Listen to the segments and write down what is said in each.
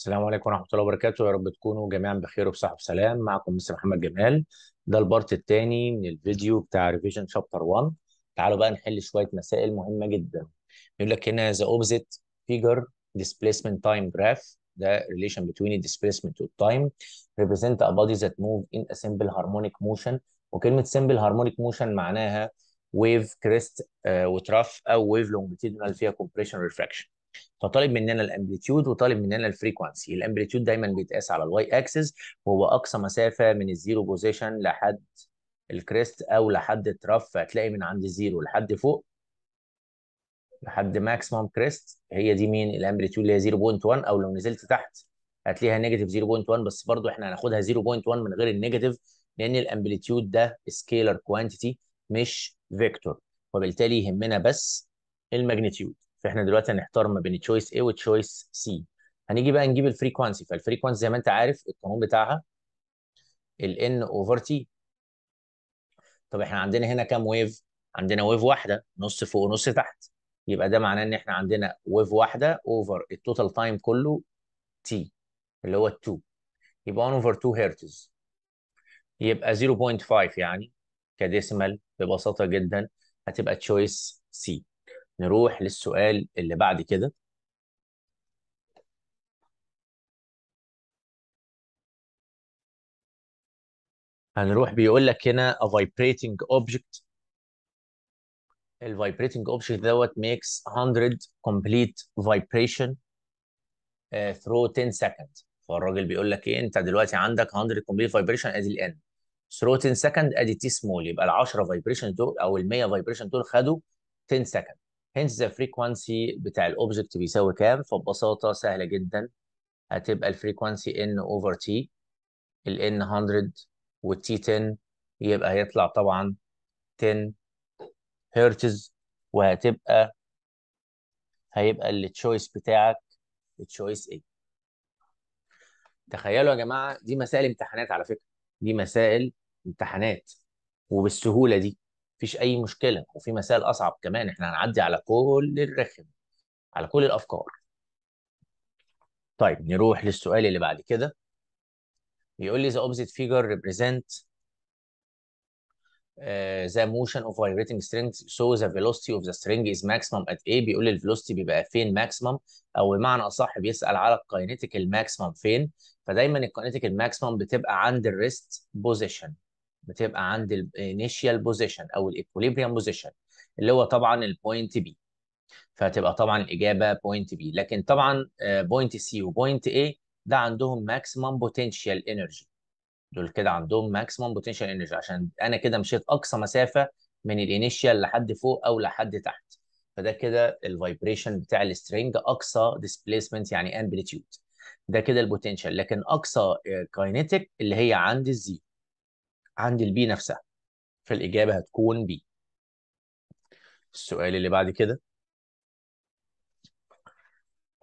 السلام عليكم ورحمة الله وبركاته يا رب تكونوا جميعا بخير وبصحة وسلام معكم مستر محمد جمال ده البارت الثاني من الفيديو بتاع ريفيجن شابتر 1 تعالوا بقى نحل شوية مسائل مهمة جدا يقول لك هنا ذا اوبزيت فيجر ديسبيسمنت تايم جراف ده ريليشن بتوين الديسبيسمنت والتايم ريبريزنت ا بودي ذات موف ان a simple harmonic وكلمة سمبل هارمونيك موشن معناها ويف كريست آه، وترف أو ويف لونجيتيدنال فيها كومبريشن ريفراكشن فطالب مننا الامبليتيود وطالب مننا الفريكوانسي الامبليتيود دايما بيتقاس على الواي اكسس وهو اقصى مسافه من الزيرو بوزيشن لحد الكريست او لحد الترف فهتلاقي من عند الزيرو لحد فوق لحد ماكسيمم كريست هي دي مين الامبليتيود اللي هي 0.1 او لو نزلت تحت هتلاقيها نيجاتيف 0.1 بس برضو احنا هناخدها 0.1 من غير النيجاتيف لان الامبليتيود ده سكيلر كوانتيتي مش فيكتور وبالتالي يهمنا بس الماجنتيود فاحنا دلوقتي هنحتار ما بين تشويس A وتشويس C هنيجي بقى نجيب الفريكوانسي فالفريكوانسي زي ما انت عارف القانون بتاعها ال N over T طب احنا عندنا هنا كام ويف عندنا ويف واحده نص فوق ونص تحت يبقى ده معناه ان احنا عندنا ويف واحده اوفر التوتال تايم كله T اللي هو 2 يبقى 1 over 2 هرتز يبقى 0.5 يعني كديسيمال ببساطه جدا هتبقى تشويس سي نروح للسؤال اللي بعد كده هنروح بيقول لك هنا a vibrating object ال vibrating object دوت makes 100 complete vibration uh, through 10 seconds فالراجل بيقول لك ايه انت دلوقتي عندك 100 complete vibration ادي ال n through 10 second ادي تي سمول يبقى ال 10 فايبريشن دول او ال 100 فايبريشن دول خدوا 10 second hence the frequency بتاع الاوبجكت بيساوي كام فببساطه سهله جدا هتبقى الفريكوانسي ان اوفر تي ال n 100 والتي t 10 يبقى هيطلع طبعا 10 هرتز وهتبقى هيبقى التشويس بتاعك التشويس ايه تخيلوا يا جماعه دي مسائل امتحانات على فكره دي مسائل امتحانات وبالسهوله دي مفيش اي مشكله وفي مسائل اصعب كمان احنا هنعدي على كل الرخم على كل الافكار طيب نروح للسؤال اللي بعد كده بيقول لي the opposite figure represent آه، the motion of vibrating string so the velocity of the string is maximum at A بيقول لي الفيلوسيتي بيبقى فين maximum او بمعنى اصح بيسال على الكاينتيك الماكسيمم فين فدايما الكاينتيك الماكسيمم بتبقى عند الريست بوزيشن بتبقى عند الانيشيال بوزيشن او الايكوليبريم بوزيشن اللي هو طبعا البوينت بي فهتبقى طبعا الاجابه بوينت بي لكن طبعا بوينت سي وبوينت اي ده عندهم ماكسيمم بوتنشال انرجي دول كده عندهم ماكسيمم بوتنشال انرجي عشان انا كده مشيت اقصى مسافه من الانيشيال لحد فوق او لحد تحت فده كده الفايبريشن بتاع السترنج اقصى ديسبيسمنت يعني امبليتيود ده كده البوتنشال لكن اقصى كاينتيك آه، اللي هي عند الزيرو عند البي نفسها فالإجابة هتكون بي السؤال اللي بعد كده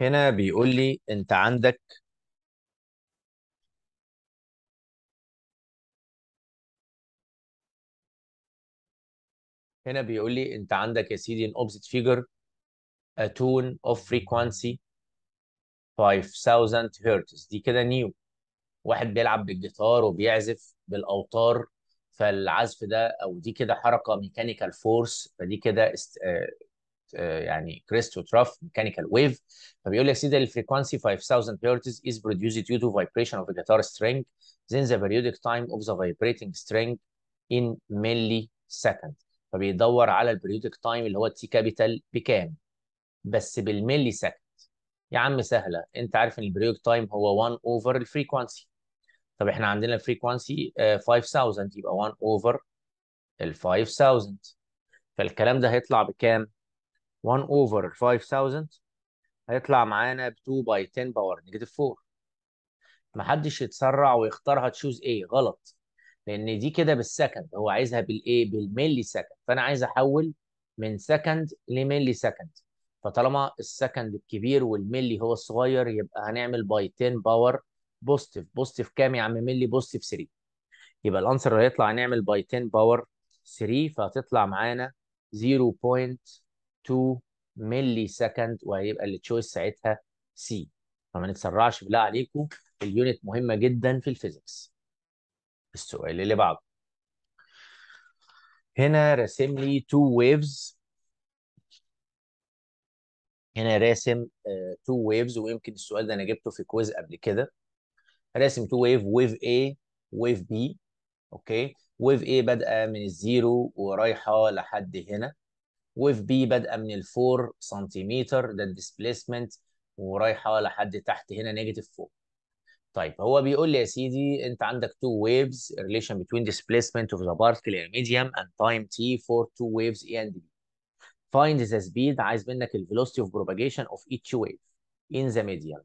هنا بيقول لي أنت عندك هنا بيقول لي انت عندك يا سيدي ان اوبزيت فيجر اتون اوف فريكوانسي 5000 هرتز دي كده نيو واحد بيلعب بالجيتار وبيعزف بالاوتار فالعزف ده او دي كده حركه ميكانيكال فورس فدي كده است... آه، آه، يعني كريستو تراف ميكانيكال ويف فبيقول لك سيدي الفريكونسي 5000 هرتز از produced due to vibration of جيتار سترينج string ذا the تايم اوف ذا فايبريتنج سترينج ان in سكند فبيدور على البريودك تايم اللي هو تي كابيتال بكام بس بالملي سكند يا عم سهله انت عارف ان البريودك تايم هو 1 اوفر الفريكونسي طب احنا عندنا الفريكوانسي آه، 5000 يبقى 1 اوفر ال 5000 فالكلام ده هيطلع بكام 1 اوفر 5000 هيطلع معانا ب 2 باي 10 باور نيجاتيف 4 محدش يتسرع ويختارها تشوز ايه غلط لان دي كده بالسكند هو عايزها بالايه بالملي سكند فانا عايز احول من سكند لملي سكند فطالما السكند الكبير والملي هو الصغير يبقى هنعمل باي 10 باور بوزيتيف بوزيتيف كام يا عم ملي بوزيتيف 3 يبقى الانسر اللي هيطلع هنعمل باي 10 باور 3 فهتطلع معانا 0.2 ملي سكند وهيبقى التشويس ساعتها سي فما نتسرعش بالله عليكم اليونت مهمه جدا في الفيزيكس السؤال اللي بعده هنا راسم لي تو ويفز هنا راسم تو آه، ويفز ويمكن السؤال ده انا جبته في كويز قبل كده راسم تو ويف ويف A ويف B اوكي ويف A بادئه من الزيرو ورايحه لحد هنا ويف B بادئه من ال 4 سنتيمتر ده الديسبيسمنت ورايحه لحد تحت هنا نيجاتيف 4 طيب هو بيقول لي يا سيدي انت عندك two waves relation between displacement of the particle in medium and time t for two waves A and B. Find the speed عايز منك ال velocity of propagation of each wave in the medium.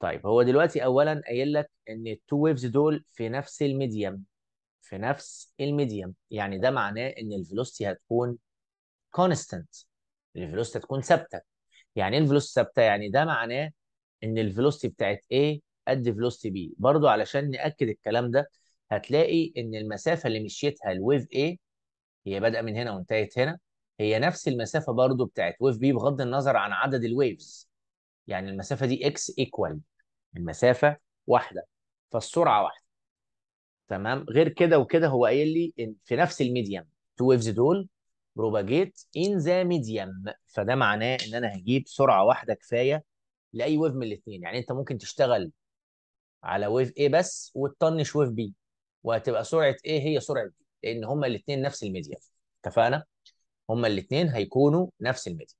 طيب هو دلوقتي اولا قايل لك ان التو ويفز دول في نفس الميديم في نفس الميديم يعني ده معناه ان الفيلوستي هتكون كونستنت الفيلوستي هتكون ثابته يعني ايه الفيلوستي ثابته يعني ده معناه ان الفيلوستي بتاعت A قد فيلوستي B برضو علشان ناكد الكلام ده هتلاقي ان المسافه اللي مشيتها الويف A هي بادئه من هنا وانتهت هنا هي نفس المسافه برضو بتاعت ويف B بغض النظر عن عدد الويفز يعني المسافه دي x ايكوال المسافه واحده فالسرعه واحده تمام غير كده وكده هو قايل لي إن في نفس الميديم تو ويفز دول بروباجيت ان ذا ميديم فده معناه ان انا هجيب سرعه واحده كفايه لاي ويف من الاثنين يعني انت ممكن تشتغل على ويف ايه بس وتطنش ويف بي وهتبقى سرعه ايه هي سرعه بي لان هما الاثنين نفس الميديم اتفقنا هما الاثنين هيكونوا نفس الميديم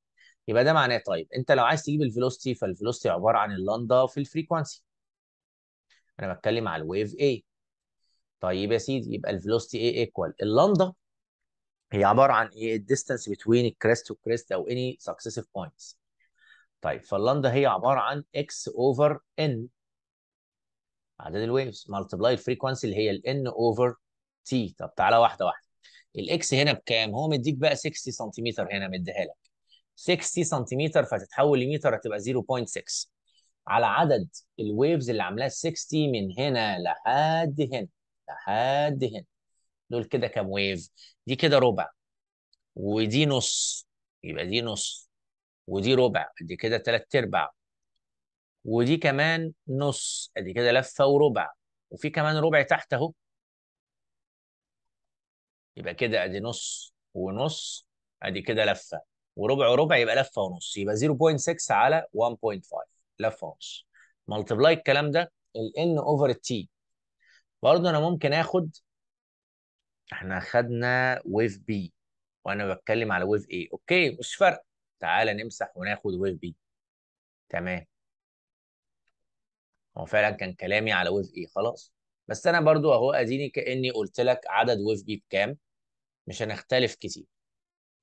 يبقى ده معناه طيب انت لو عايز تجيب الفيلوسيتي فالفيلوسيتي عباره عن اللندا في الفريكوانسي انا بتكلم على الويف A طيب يا سيدي يبقى الفيلوسيتي A ايكوال اللندا هي عباره عن ايه الديستانس بتوين الكريست والكريست او اني سكسيسيف بوينتس طيب فاللندا هي عباره عن اكس اوفر ان عدد الويفز ملتبلاي الفريكوانسي اللي هي الn اوفر تي طب تعالى واحده واحده الاكس هنا بكام هو مديك بقى 60 سنتيمتر هنا مديها لك 60 سنتيمتر فتتحول لمتر هتبقى 0.6 على عدد الويفز اللي عاملاها 60 من هنا لحد هنا لحد هنا دول كده كام ويف دي كده ربع ودي نص يبقى دي نص ودي ربع دي كده تلات ارباع ودي كمان نص ادي كده لفه وربع وفي كمان ربع تحت اهو يبقى كده ادي نص ونص ادي كده لفه وربع وربع يبقى لفه ونص يبقى 0.6 على 1.5 لفه ونص ملتبلاي الكلام ده ال n اوفر t برضه انا ممكن اخد احنا خدنا ويف بي وانا بتكلم على ويف ايه اوكي مش فرق تعالى نمسح وناخد ويف بي تمام هو فعلا كان كلامي على ويف ايه خلاص بس انا برضو اهو اديني كاني قلت لك عدد ويف بي بكام مش هنختلف كتير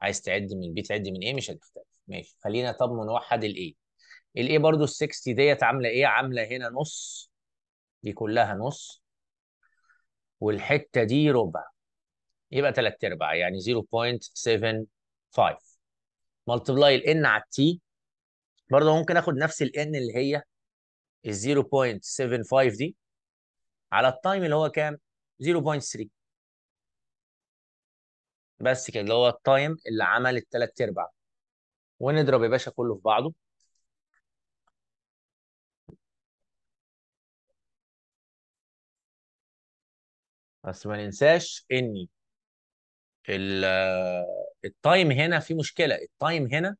عايز تعد من البي تعد من ايه مش هتختلف ماشي خلينا طب نوحد الايه الايه برضو ال 60 ديت عامله ايه عامله هنا نص دي كلها نص والحته دي ربع يبقى 3 ارباع يعني 0.75 ملتبلاي ال ان على التي برضه ممكن اخد نفس ال ان اللي هي ال 0.75 دي على التايم اللي هو كام 0.3 بس كده اللي هو التايم اللي عمل التلات ارباع ونضرب يا باشا كله في بعضه بس ما ننساش ان التايم هنا في مشكله التايم هنا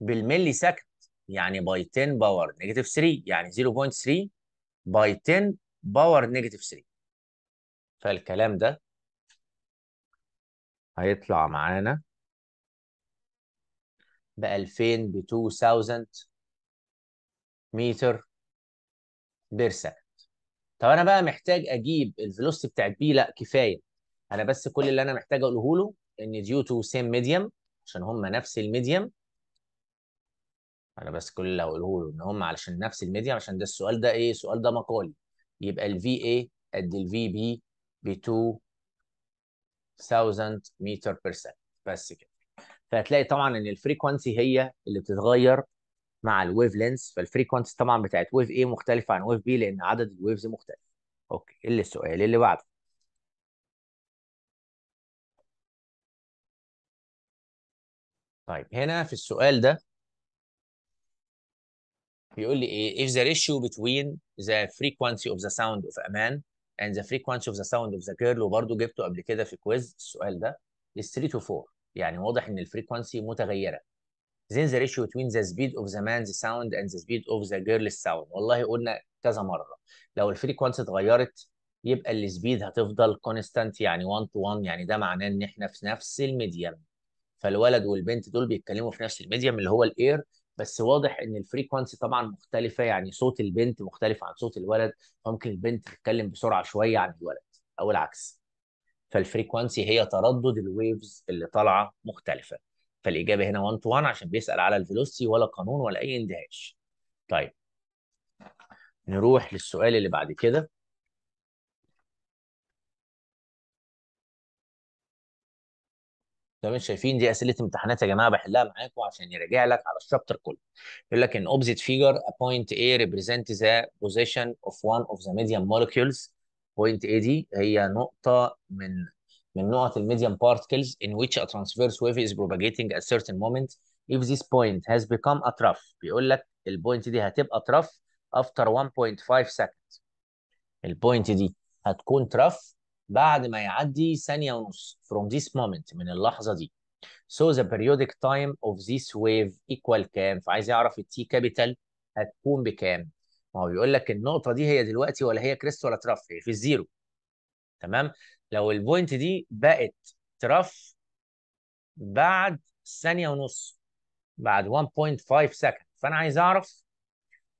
بالملي سكند يعني باي 10 باور نيجاتيف 3 يعني 0.3 باي 10 باور نيجاتيف 3 فالكلام ده هيطلع معانا ب 2000 ب 2000 متر بير سكند طب انا بقى محتاج اجيب الفيلوستي بتاعت بي لا كفايه انا بس كل اللي انا محتاج اقوله له ان ديو تو سيم ميديم عشان هم نفس الميديم انا بس كل اللي هقوله له ان هم علشان نفس الميديم عشان ده السؤال ده ايه السؤال ده مقالي يبقى الفي ايه قد الفي بي ب 2 1000 متر بير سكند بس كده فهتلاقي طبعا ان الفريكوانسي هي اللي بتتغير مع الويف لينس فالفريكوانسي طبعا بتاعت ويف ايه مختلفه عن ويف بي لان عدد الويفز مختلف اوكي اللي السؤال اللي بعده طيب هنا في السؤال ده بيقول لي ايه if the ratio between the frequency of the sound of a man and the frequency of the sound of the girl وبرضه جبته قبل كده في كويز السؤال ده is 3 to 4 يعني واضح ان الفريكونسي متغيره then the ratio between the speed of the man's sound and the speed of the girl's sound والله قلنا كذا مره لو الفريكونسي اتغيرت يبقى السبيد هتفضل كونستانت يعني 1 تو 1 يعني ده معناه ان احنا في نفس الميديم فالولد والبنت دول بيتكلموا في نفس الميديم اللي هو الاير بس واضح ان الفريكونسي طبعا مختلفه يعني صوت البنت مختلف عن صوت الولد فممكن البنت تتكلم بسرعه شويه عن الولد او العكس فالفريكونسي هي تردد الويفز اللي طالعه مختلفه فالاجابه هنا 1 تو 1 عشان بيسال على الفيلوسيتي ولا قانون ولا اي اندهاش طيب نروح للسؤال اللي بعد كده تمام شايفين دي اسئله امتحانات يا جماعه بحلها معاكم عشان يراجع لك على الشابتر كله يقول لك ان اوبزيت فيجر بوينت A represent the position of one of the medium molecules بوينت A دي هي نقطه من من نقط الميديم particles in which a transverse wave is propagating at certain moment if this point has become a trough بيقول لك البوينت دي هتبقى trough after 1.5 second البوينت دي هتكون trough بعد ما يعدي ثانية ونص from this moment من اللحظة دي so the periodic time of this wave equal كام فعايز يعرف التي كابيتال هتكون بكام ما هو بيقول لك النقطة دي هي دلوقتي ولا هي كريست ولا ترف هي في الزيرو تمام لو البوينت دي بقت ترف بعد ثانية ونص بعد 1.5 سكند فأنا عايز أعرف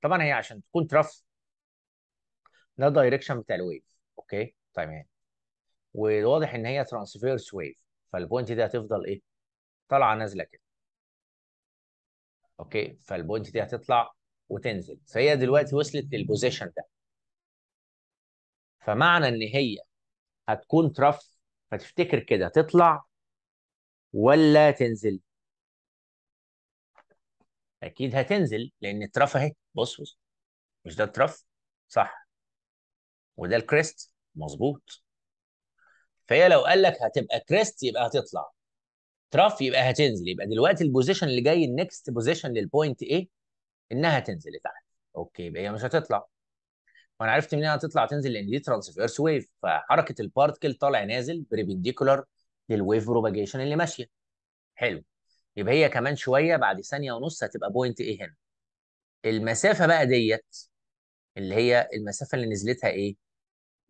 طبعا هي عشان تكون ترف ده الدايركشن بتاع الويف اوكي طيب يعني والواضح ان هي ترانسفيرس ويف فالبوينت دي هتفضل ايه؟ طالعه نازله كده. اوكي فالبوينت دي هتطلع وتنزل فهي دلوقتي وصلت للبوزيشن ده. فمعنى ان هي هتكون ترف فتفتكر كده تطلع ولا تنزل؟ اكيد هتنزل لان الترف اهي بص بص مش ده الترف صح وده الكريست مظبوط فهي لو قال لك هتبقى كريست يبقى هتطلع ترف يبقى هتنزل يبقى دلوقتي البوزيشن اللي جاي النكست بوزيشن للبوينت ايه انها تنزل لتحت اوكي يبقى هي مش هتطلع وانا عرفت منين هتطلع تنزل لان دي ترانسفيرس ويف فحركه البارتكل طالع نازل بريبنديكولار للويف بروباجيشن اللي ماشيه حلو يبقى هي كمان شويه بعد ثانيه ونص هتبقى بوينت ايه هنا المسافه بقى ديت اللي هي المسافه اللي نزلتها ايه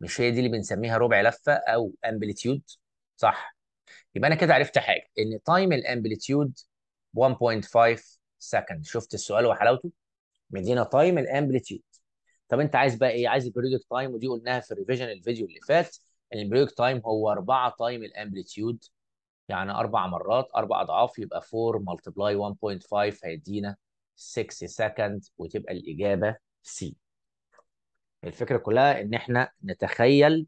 مش هي دي اللي بنسميها ربع لفه او امبليتيود صح يبقى انا كده عرفت حاجه ان تايم الامبليتيود 1.5 سكند شفت السؤال وحلاوته مدينا تايم الامبليتيود طب انت عايز بقى ايه عايز البريودك تايم ودي قلناها في الريفيجن الفيديو اللي فات ان البريودك تايم هو 4 تايم الامبليتيود يعني اربع مرات اربع اضعاف يبقى 4 ملتبلاي 1.5 هيدينا 6 سكند وتبقى الاجابه سي الفكره كلها ان احنا نتخيل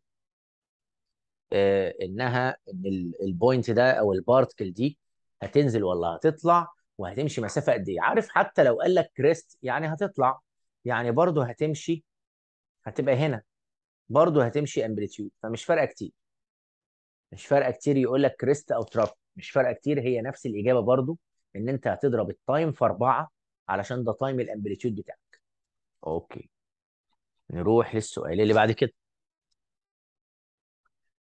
آه، انها ان البوينت ده او البارتكل دي هتنزل ولا هتطلع وهتمشي مسافه قد ايه عارف حتى لو قال لك كريست يعني هتطلع يعني برضه هتمشي هتبقى هنا برضه هتمشي امبليتيود فمش فارقه كتير مش فارقه كتير يقول لك كريست او تراب مش فارقه كتير هي نفس الاجابه برضه ان انت هتضرب التايم في اربعه علشان ده تايم الامبليتيود بتاعك اوكي نروح للسؤال اللي بعد كده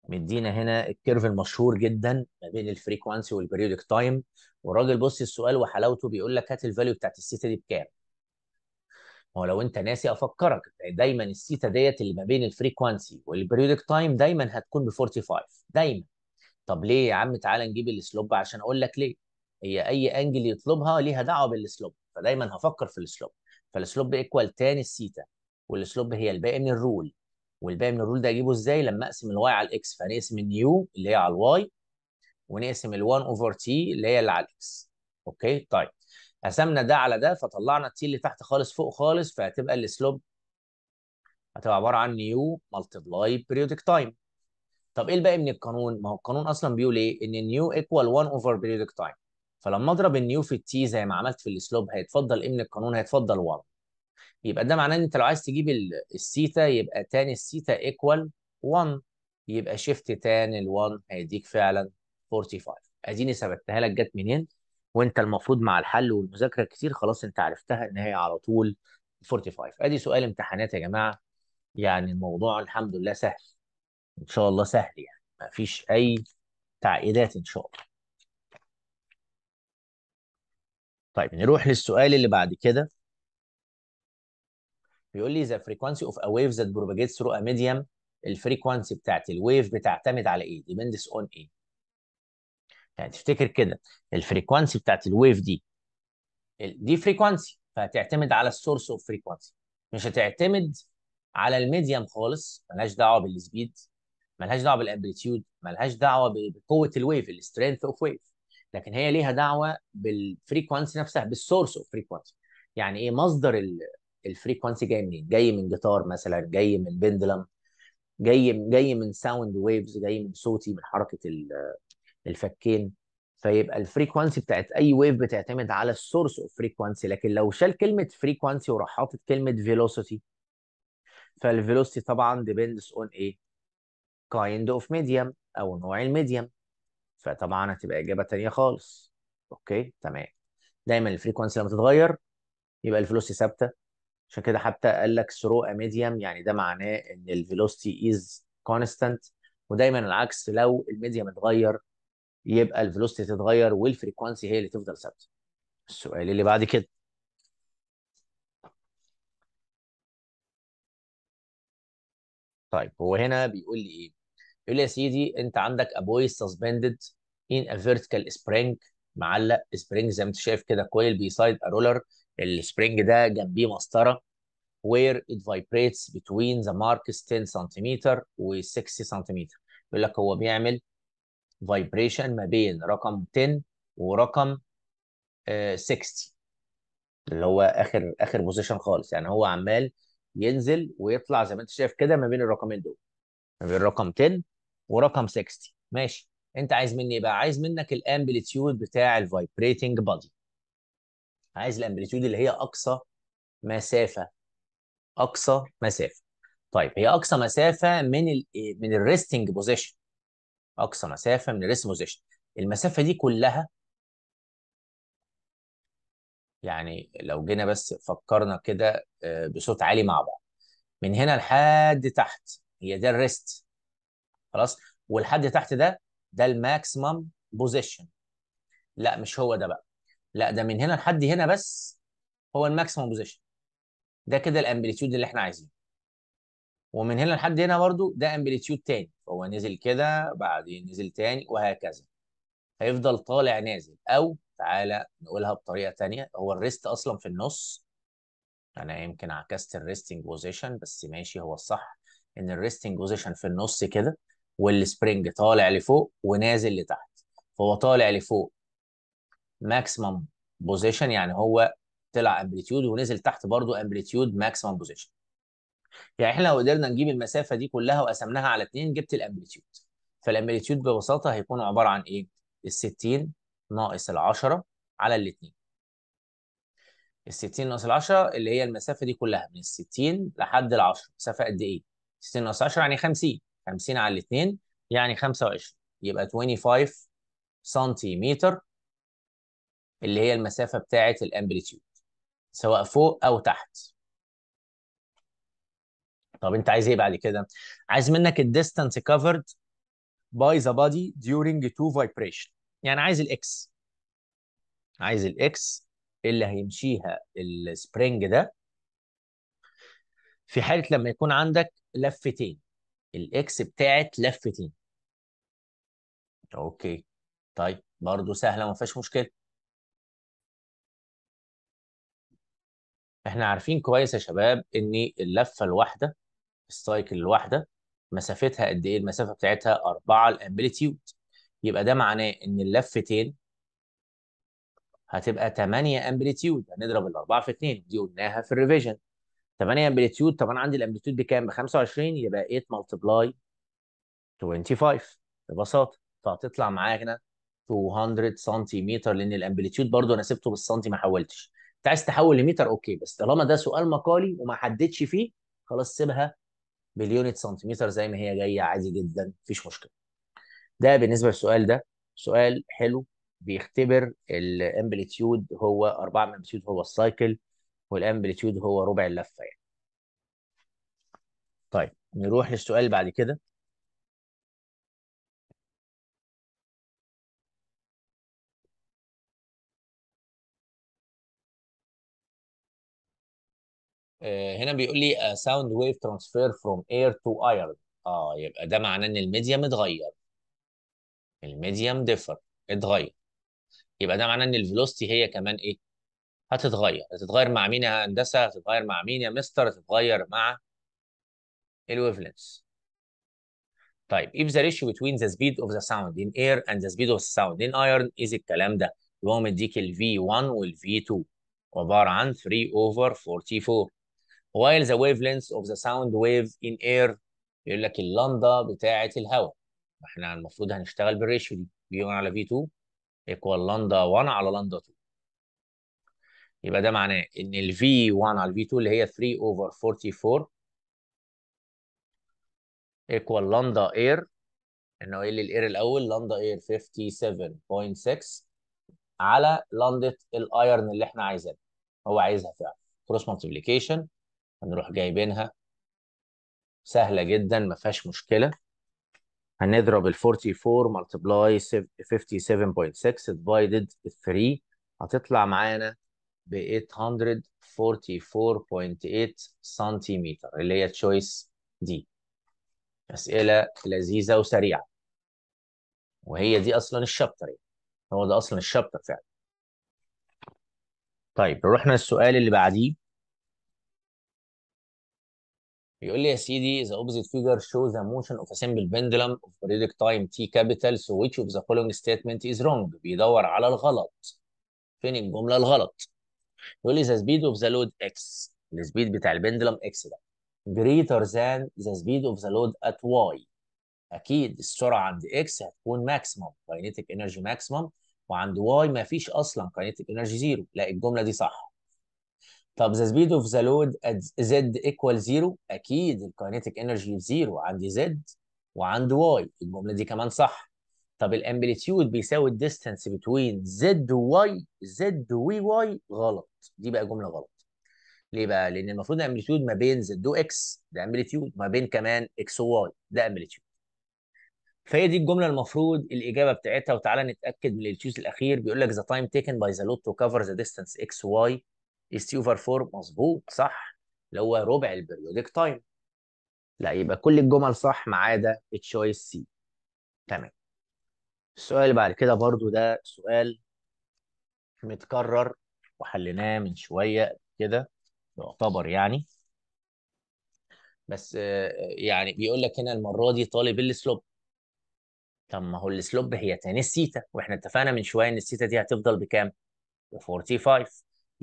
مدينا هنا الكيرف المشهور جدا ما بين الفريكوانسي والبريودك تايم والراجل بص السؤال وحلاوته بيقول لك هات الفاليو بتاعت السيتا دي بكام هو لو انت ناسي افكرك دايما السيتا ديت اللي ما بين الفريكوانسي والبريودك تايم دايما هتكون ب 45 دايما طب ليه يا عم تعالى نجيب السلوب عشان اقول لك ليه هي اي انجل يطلبها ليها دعوه بالسلوب فدايما هفكر في السلوب فالسلوب ايكوال تاني السيتا والسلوب هي الباقي من الرول والباقي من الرول ده اجيبه ازاي لما اقسم الواي على الاكس فنقسم النيو اللي هي على الواي ونقسم ال1 اوفر تي اللي هي اللي على الاكس اوكي طيب قسمنا ده على ده فطلعنا التي اللي تحت خالص فوق خالص فهتبقى السلوب هتبقى عباره عن نيو ملتبلاي بريودك تايم طب ايه الباقي من القانون ما هو القانون اصلا بيقول ايه ان النيو ايكوال 1 اوفر بريودك تايم فلما اضرب النيو في التي زي ما عملت في السلوب هيتفضل ايه من القانون هيتفضل 1 يبقى ده معناه ان انت لو عايز تجيب الثيتا يبقى تاني الثيتا ايكوال 1 يبقى شيفت تان ال 1 هيديك فعلا 45 اديني ثبتها لك جت منين وانت المفروض مع الحل والمذاكره كتير خلاص انت عرفتها ان هي على طول 45 ادي سؤال امتحانات يا جماعه يعني الموضوع الحمد لله سهل ان شاء الله سهل يعني ما فيش اي تعقيدات ان شاء الله طيب نروح للسؤال اللي بعد كده بيقول لي the frequency of a wave that propagates through a medium الفريكوانسي بتاعت الويف بتعتمد على ايه؟ depends on ايه؟ يعني تفتكر كده الفريكوانسي بتاعت الويف دي دي فريكوانسي فهتعتمد على السورس اوف فريكوانسي مش هتعتمد على الميديم خالص ملهاش دعوه بالسبيد ملهاش دعوه بالامبليتيود ملهاش دعوه بقوه الويف السترينث اوف ويف لكن هي ليها دعوه بالفريكوانسي نفسها بالسورس اوف فريكوانسي يعني ايه مصدر الفريكونسي جاي منين جاي من جيتار مثلا جاي من بندلم جاي جاي من ساوند ويفز جاي من صوتي من حركه الفكين فيبقى الفريكوانسي بتاعت اي ويف بتعتمد على السورس اوف فريكوانسي لكن لو شال كلمه فريكوانسي وراح حاطط كلمه فيلوسيتي فالفيلوسيتي طبعا ديبندس اون ايه كايند اوف ميديم او نوع الميديم فطبعا هتبقى اجابه تانية خالص اوكي تمام دايما الفريكوانسي لما تتغير يبقى الفلوس ثابته عشان كده حتى قال لك ثرو ميديم يعني ده معناه ان الفيلوسيتي از كونستانت ودايما العكس لو الميديم اتغير يبقى الفيلوسيتي تتغير والفريكوانسي هي اللي تفضل ثابته السؤال اللي بعد كده طيب هو هنا بيقول لي ايه يقول لي يا سيدي انت عندك ابوي سسبندد ان ا فيرتيكال سبرينج معلق سبرينج زي ما انت شايف كده كويل بيسايد ا رولر السبرينج ده جنبيه مسطره where it vibrates between the marks 10 سنتيمتر و 60 سنتيمتر يقول لك هو بيعمل فايبريشن ما بين رقم 10 ورقم 60 آه، اللي هو اخر اخر بوزيشن خالص يعني هو عمال ينزل ويطلع زي ما انت شايف كده ما بين الرقمين دول ما بين رقم 10 ورقم 60 ماشي انت عايز مني ايه بقى عايز منك الامبليتيود بتاع الفايبريتنج بادي عايز الامبليتيود اللي هي اقصى مسافه اقصى مسافه طيب هي اقصى مسافه من الـ إيه، من الريستنج بوزيشن اقصى مسافه من الريست بوزيشن المسافه دي كلها يعني لو جينا بس فكرنا كده آه، بصوت عالي مع بعض من هنا لحد تحت هي ده الريست خلاص والحد تحت ده ده الماكسيمم بوزيشن لا مش هو ده بقى لا ده من هنا لحد هنا بس هو الماكسيمم بوزيشن ده كده الامبليتيود اللي احنا عايزينه ومن هنا لحد هنا برضو ده امبليتيود تاني فهو نزل كده بعدين نزل تاني وهكذا هيفضل طالع نازل او تعالى نقولها بطريقه تانية هو الريست اصلا في النص انا يمكن عكست الريستنج بوزيشن بس ماشي هو الصح ان الريستنج بوزيشن في النص كده والسبرينج طالع لفوق ونازل لتحت فهو طالع لفوق ماكسيمم بوزيشن يعني هو طلع امبليتيود ونزل تحت برضه امبليتيود ماكسيمم بوزيشن يعني احنا لو قدرنا نجيب المسافه دي كلها وقسمناها على 2 جبت الامبليتيود فالامبليتيود ببساطه هيكون عباره عن ايه ال 60 ناقص ال 10 على ال 2 ال 60 ناقص ال 10 اللي هي المسافه دي كلها من ال 60 لحد ال 10 مسافه قد ايه 60 ناقص 10 يعني 50 50 على ال 2 يعني 25 يبقى 25 سنتيمتر اللي هي المسافه بتاعه الامبليتيود سواء فوق او تحت طب انت عايز ايه بعد كده عايز منك الديستانس كفرد باي ذا بادي during تو فايبريشن يعني عايز الاكس عايز الاكس اللي هيمشيها السبرينج ده في حاله لما يكون عندك لفتين الاكس بتاعت لفتين اوكي طيب برضه سهله ما فيهاش مشكله احنا عارفين كويس يا شباب ان اللفه الواحده السايكل الواحده مسافتها قد ايه المسافه بتاعتها 4 الامبليتيود يبقى ده معناه ان اللفتين هتبقى 8 امبليتيود هنضرب الاربعه في 2 دي قلناها في الريفيجن 8 امبليتيود طب انا عندي الامبليتيود بكام؟ ب 25 يبقى 8 ملتبلاي 25 ببساطه فهتطلع معانا 200 سنتيمتر لان الامبليتيود برضو انا سبته بالسنتي ما حولتش انت عايز تحول لمتر اوكي بس طالما ده سؤال مقالي وما حددش فيه خلاص سيبها باليونت سنتيمتر زي ما هي جايه عادي جدا مفيش مشكله ده بالنسبه للسؤال ده سؤال حلو بيختبر الامبليتيود هو 4 امبليتيود هو السايكل والامبليتيود هو ربع اللفه يعني طيب نروح للسؤال بعد كده آه، هنا بيقول لي ساوند ويف ترانسفير فروم اير تو iron اه يبقى ده معناه ان الميديم اتغير الميديم ديفر اتغير يبقى ده معناه ان الفيلوستي هي كمان ايه هتتغير هتتغير مع مين يا هندسه هتتغير مع مين يا مستر هتتغير مع الويفلنس طيب if the ratio between the speed of the sound in air and the speed of the sound in iron is الكلام ده يبقى هو مديك ال V1 وال V2 عباره عن 3 over 44 while the wavelength of the sound wave in air يقول لك اللندا بتاعه الهواء احنا المفروض هنشتغل بالريشيو دي V1 على V2 ايكوال لندا 1 على لندا 2 يبقى ده معناه ان ال V1 على V2 اللي هي 3 over 44 ايكوال لندا اير انه قايل لي الاير الاول لندا اير 57.6 على لندة الايرن اللي احنا عايزينها هو عايزها فعلا كروس مالتيبليكيشن هنروح جايبينها سهله جدا ما فيهاش مشكله هنضرب ال 44 ملتبلاي 57.6 ديفايدد 3 هتطلع معانا ب 844.8 سنتيمتر اللي هي تشويس دي اسئله لذيذه وسريعه وهي دي اصلا الشابتر يعني هو ده اصلا الشابتر فعلا طيب روحنا للسؤال اللي بعديه بيقول لي يا سيدي the opposite figure shows the motion of a simple pendulum of periodic time t capital so which of the following statement is wrong بيدور على الغلط فين الجمله الغلط بيقول لي the speed of the load x السبيد بتاع البندلم x ده greater than the speed of the load at y اكيد السرعه عند x هتكون maximum kinetic energy maximum وعند y ما فيش اصلا kinetic energy zero لا الجمله دي صح طب ذا سبيد اوف ذا لود ات زد ايكوال زيرو اكيد الكاينيتيك انرجي بزيرو عندي زد وعند واي الجمله دي كمان صح طب الامبليتيود بيساوي الديستانس بتوين زد وواي زد وي واي غلط دي بقى جمله غلط ليه بقى لان المفروض الامبليتيود ما بين زد واكس ده امبليتيود ما بين كمان اكس وواي ده امبليتيود فهي دي الجمله المفروض الاجابه بتاعتها وتعالى نتاكد من التشوز الاخير بيقول لك ذا تايم تيكن باي ذا لود تو كفر ذا ديستانس اكس واي اس اوفر 4 مظبوط صح اللي هو ربع البريودك تايم لا يبقى كل الجمل صح ما عدا التشويس سي تمام السؤال اللي بعد كده برضو ده سؤال متكرر وحليناه من شوية كده يعتبر يعني بس آه، يعني بيقول لك هنا المرة دي طالب السلوب طب ما هو السلوب هي تاني السيتا واحنا اتفقنا من شوية ان السيتا دي هتفضل بكام؟ ب 45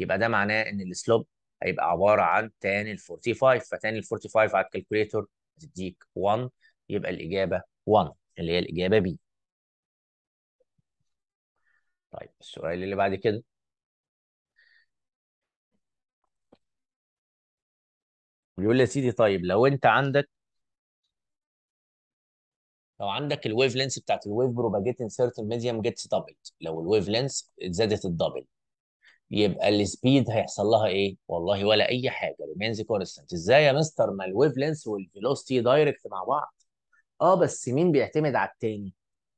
يبقى ده معناه ان السلوب هيبقى عباره عن تان ال 45 فتان ال 45 على الكالكوليتور هتديك 1 يبقى الاجابه 1 اللي هي الاجابه بي طيب السؤال اللي بعد كده بيقول لي يا سيدي طيب لو انت عندك لو عندك الويف لينس بتاعت الويف بروباجيت ان سيرتن ميديم جيتس دبلت لو الويف لينس اتزادت الدبل يبقى السبيد هيحصل لها ايه؟ والله ولا اي حاجه ريمينز كونستنت ازاي يا مستر ما الويف لينث والفيلوستي دايركت مع بعض اه بس مين بيعتمد على التاني؟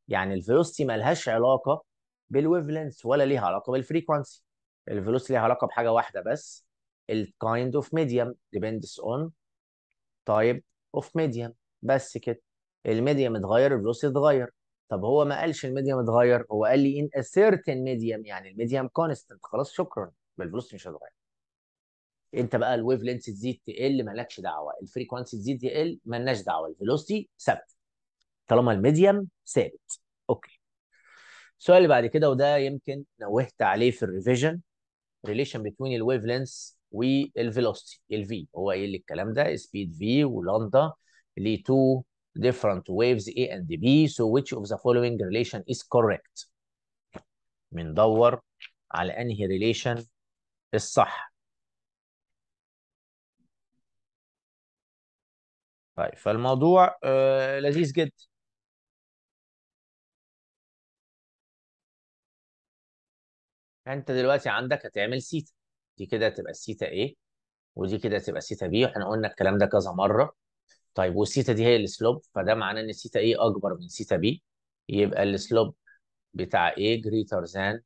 يعني الفيلوستي مالهاش علاقه بالويف لينث ولا ليها علاقه بالفريكونسي الفيلوستي ليها علاقه بحاجه واحده بس الكايند اوف ميديم ديبندس اون تايب اوف ميديم بس كده الميديم اتغير الفيلوستي اتغير طب هو ما قالش الميديم اتغير هو قال لي ان سيرتن ميديم يعني الميديم كونستنت خلاص شكرا الفلوس مش هتغير انت بقى الويف لينث تزيد تقل مالكش دعوه الفريكوانسي تزيد تقل مالناش دعوه الفيلوسيتي ثابت طالما الميديم ثابت اوكي السؤال اللي بعد كده وده يمكن نوهت عليه في الريفيجن ريليشن بتوين الويف لينث والفيلوسيتي الفي هو ايه اللي الكلام ده سبيد في ولاندا ل 2 different waves A and B so which of the following relation is correct بندور على انهي relation الصح طيب فالموضوع آه لذيذ جدا انت دلوقتي عندك هتعمل سيتا دي كده هتبقى السيتا ايه ودي كده هتبقى سيتا بي واحنا قلنا الكلام ده كذا مره طيب والثيتا دي هي السلوب فده معناه ان الثيتا اي اكبر من ثيتا بي يبقى السلوب بتاع ايه جريتر ذان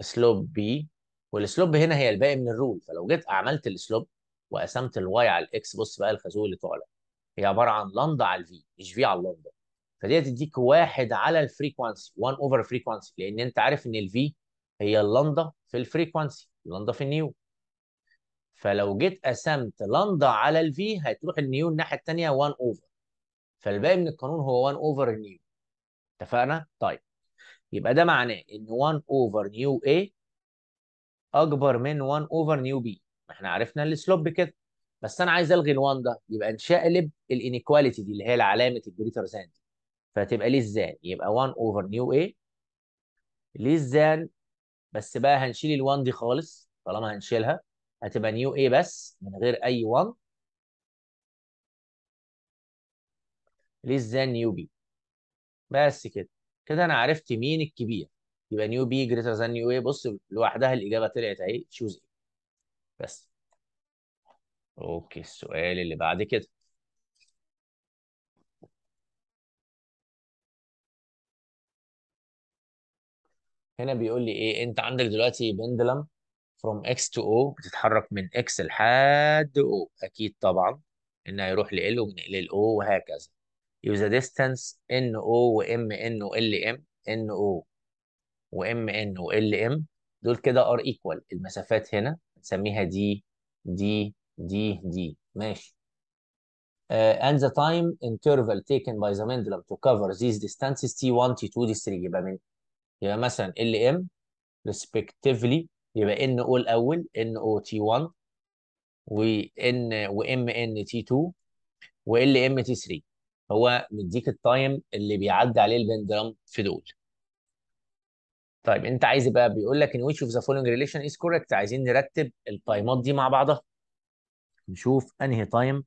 سلوب بي والسلوب هنا هي الباقي من الرول فلو جيت عملت السلوب وقسمت الواي على الاكس بص بقى الخازوق اللي طالع هي عباره عن لندا على الفي مش في على اللندا فدي هتديك واحد على الفريكوانسي 1 اوفر فريكوانسي لان انت عارف ان الفي هي اللندا في الفريكوانسي اللندا في النيو فلو جيت قسمت لندا على الفي هتروح النيو الناحيه الثانيه 1 اوفر فالباقي من القانون هو 1 اوفر نيو اتفقنا طيب يبقى ده معناه ان 1 اوفر نيو اي اكبر من 1 اوفر نيو بي ما احنا عرفنا السلوب كده بس انا عايز الغي ال1 ده يبقى نشقلب الانيكواليتي دي اللي هي علامه الجريتر ذان دي فهتبقى ليه ازاي يبقى 1 اوفر نيو اي ليه ازاي بس بقى هنشيل ال1 دي خالص طالما هنشيلها هتبقى نيو ايه بس من غير اي 1 ليس ذان نيو بي بس كده كده انا عرفت مين الكبير يبقى نيو بي جريتر ذان نيو ايه بص لوحدها الاجابه طلعت اهي تشوز ايه بس اوكي السؤال اللي بعد كده هنا بيقول لي ايه انت عندك دلوقتي بندلم from x to o بتتحرك من x لحد o اكيد طبعا انها يروح ل l ومن ال ل o وهكذا يبقى the distance n o و m n و l m n o و m n و l m دول كده are equal المسافات هنا نسميها دي دي دي دي ماشي Uh, and the time interval taken by the pendulum to cover these distances t1 t2 t3 يبقى من يبقى مثلا ال respectively يبقى ان او الاول ان او تي 1 وان وام ان تي 2 وال ام تي 3 هو مديك التايم اللي بيعدي عليه البندرام في دول طيب انت عايز بقى بيقول لك ان ويتش اوف ذا فولينج ريليشن از كوركت عايزين نرتب التايمات دي مع بعضها نشوف انهي تايم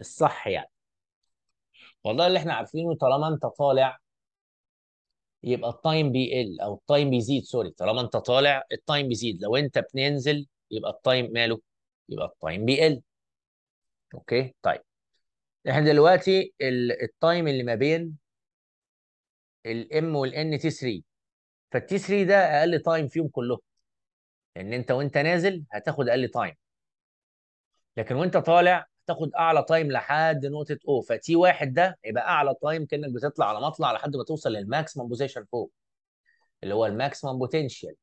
الصح يعني والله اللي احنا عارفينه طالما انت طالع يبقى التايم بيقل او التايم بيزيد سوري طالما انت طالع التايم بيزيد لو انت بتنزل يبقى التايم ماله يبقى التايم بيقل اوكي طيب احنا دلوقتي التايم اللي ما بين الام والان تي 3 فالتي 3 ده اقل تايم فيهم كلهم لان انت وانت نازل هتاخد اقل تايم لكن وانت طالع تاخد اعلى تايم لحد نقطه او فتي واحد ده يبقى اعلى تايم كانك بتطلع على مطلع لحد ما توصل للماكسيمم بوزيشن فوق اللي هو الماكسيمم بوتنشال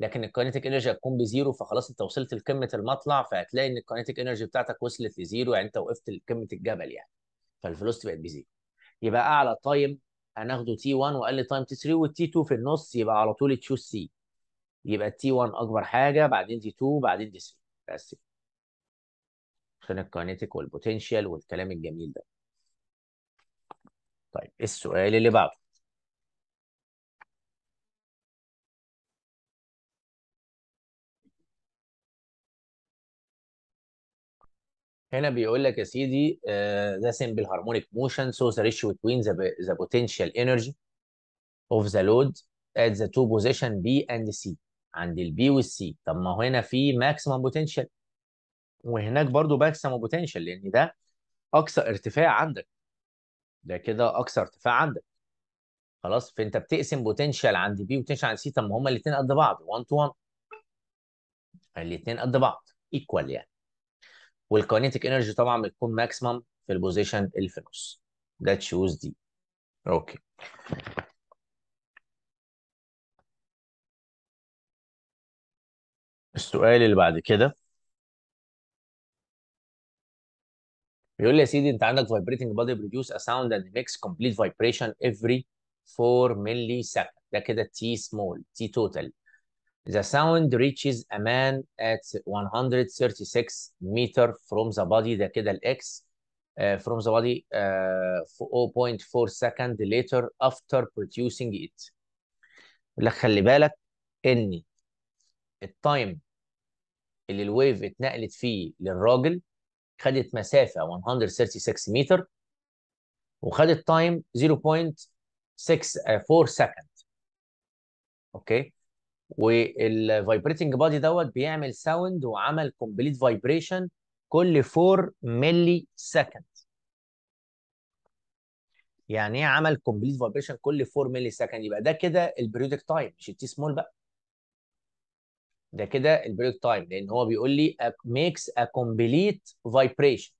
لكن الكاينتيك انرجي هتكون بزيرو فخلاص انت وصلت لقمه المطلع فهتلاقي ان الكاينتيك انرجي بتاعتك وصلت لزيرو يعني انت وقفت لقمه الجبل يعني فالفلوس بقت بزيرو يبقى اعلى تايم هناخده تي 1 واقل تايم تي 3 والتي 2 في النص يبقى على طول تشوز سي يبقى تي 1 اكبر حاجه بعدين تي 2 بعدين تي 3 بس عشان الكاينيتيك والبوتنشال والكلام الجميل ده طيب إيه السؤال اللي بعده هنا بيقول لك يا سيدي ذا سمبل هارمونيك موشن سو ذا ريشيو between ذا بوتنشال انرجي اوف ذا لود ات ذا تو بوزيشن بي اند سي عند البي والسي طب ما هو هنا في ماكسيمم بوتنشال وهناك برضو ماكسيمم بوتنشال لان ده اقصى ارتفاع عندك ده كده اقصى ارتفاع عندك خلاص فانت بتقسم بوتنشال عند بي وبوتنشال عند سي طب ما هما الاثنين قد بعض 1 تو 1 الاثنين قد بعض ايكوال يعني والكاينتيك انرجي طبعا بتكون ماكسيمم في البوزيشن اللي في النص ده تشوز دي اوكي السؤال اللي بعد كده بيقول لي يا سيدي انت عندك vibrating body produce a sound and makes complete vibration every 4 ملي second ده كده تي سمول تي توتال The sound reaches a man at 136 meter from the body ده كده الاكس uh, from the body uh, 0.4 second later after producing it. يقول لك خلي بالك ان التايم اللي الويف اتنقلت فيه للراجل خدت مسافه 136 متر وخدت تايم 0.64 سكند اوكي والفايبريتنج بادي دوت بيعمل ساوند وعمل كومبليت فايبريشن كل 4 ملي سكند يعني ايه عمل كومبليت فايبريشن كل 4 ملي سكند يبقى ده كده البريودك تايم مش التي سمول بقى ده كده البريك تايم لان هو بيقول لي ميكس ا كومبليت فايبريشن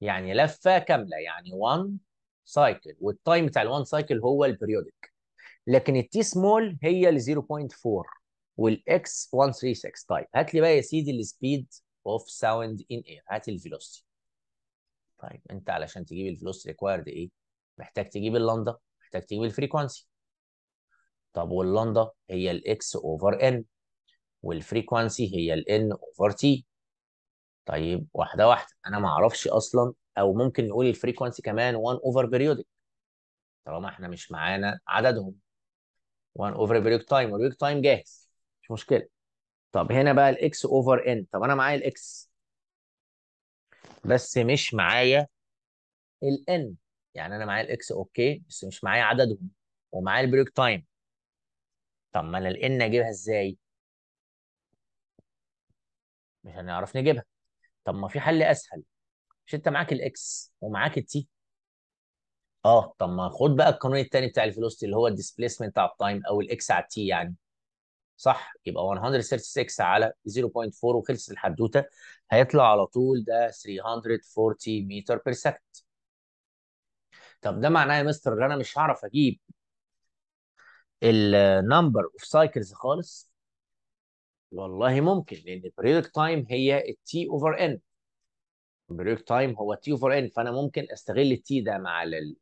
يعني لفه كامله يعني 1 سايكل والتايم بتاع ال1 سايكل هو البريودك لكن التي سمول هي ال 0.4 والاكس 136 طيب هات لي بقى يا سيدي السبيد اوف ساوند ان اير هات الفيلوسيتي طيب انت علشان تجيب الفلوس ريكوايرد ايه؟ محتاج تجيب اللندا، محتاج تجيب الفريكونسي. طب واللندا هي الاكس اوفر ان والفريكوانسي هي N over T طيب واحده واحده انا ما اعرفش اصلا او ممكن نقول الفريكوانسي كمان 1 over periodic طالما احنا مش معانا عددهم 1 اوفر time وال والبيريودك تايم جاهز مش مشكله طب هنا بقى X over N طب انا معايا X بس مش معايا N يعني انا معايا X اوكي بس مش معايا عددهم ومعايا البريك تايم طب ما انا N اجيبها ازاي مش هنعرف نجيبها طب ما في حل اسهل مش انت معاك الاكس ومعاك التي اه طب ما خد بقى القانون الثاني بتاع الفيلوسيتي اللي هو الديسبيسمنت على التايم او الاكس على التي يعني صح يبقى 136 على 0.4 وخلصت الحدوته هيطلع على طول ده 340 متر بير سكند طب ده معناه يا مستر ان انا مش هعرف اجيب النمبر اوف سايكلز خالص والله ممكن لان البريودك تايم هي التي اوفر ان البريودك تايم هو تي اوفر ان فانا ممكن استغل التي ده مع ال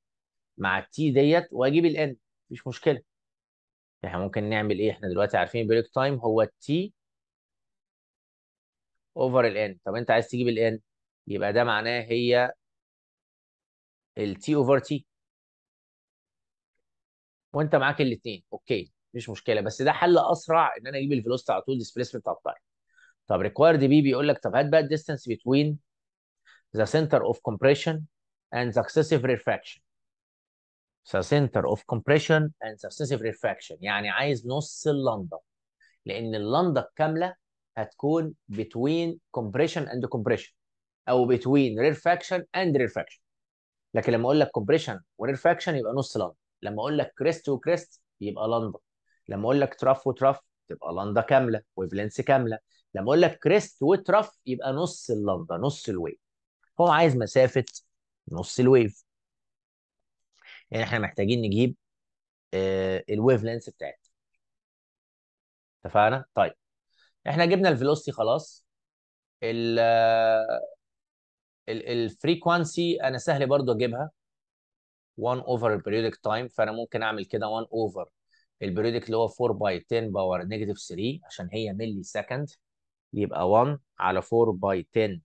مع التي ديت واجيب الان مفيش مشكله احنا ممكن نعمل ايه احنا دلوقتي عارفين البريودك تايم هو التي اوفر الان طب انت عايز تجيب الان يبقى ده معناه هي التي اوفر تي وانت معاك الاثنين اوكي مفيش مشكله بس ده حل اسرع ان انا اجيب الفيلوستي على طول ديسبيسمنت على التايم طب ريكوايرد بي بيقول لك طب هات بقى الديستانس بتوين ذا سنتر اوف كومبريشن اند سكسيسيف ريفراكشن ذا سنتر اوف كومبريشن اند سكسيسيف ريفراكشن يعني عايز نص اللنده لان اللنده الكامله هتكون بتوين كومبريشن اند كومبريشن او بتوين ريفراكشن اند ريفراكشن لكن لما اقول لك كومبريشن وريفراكشن يبقى نص لنده لما اقول لك كريست وكريست يبقى لندن لما اقول لك ترف وترف تبقى لندا كامله ويفلنس كامله لما اقول لك كريست وترف يبقى نص اللندا نص الويف هو عايز مسافه نص الويف يعني احنا محتاجين نجيب آه الويف لينس بتاعتها اتفقنا طيب احنا جبنا الفيلوسيتي خلاص ال الفريكوانسي انا سهل برضو اجيبها 1 اوفر البريودك تايم فانا ممكن اعمل كده 1 اوفر البريودك اللي هو 4 باي 10 باور نيجاتيف 3 عشان هي ملي سكند يبقى 1 على 4 باي 10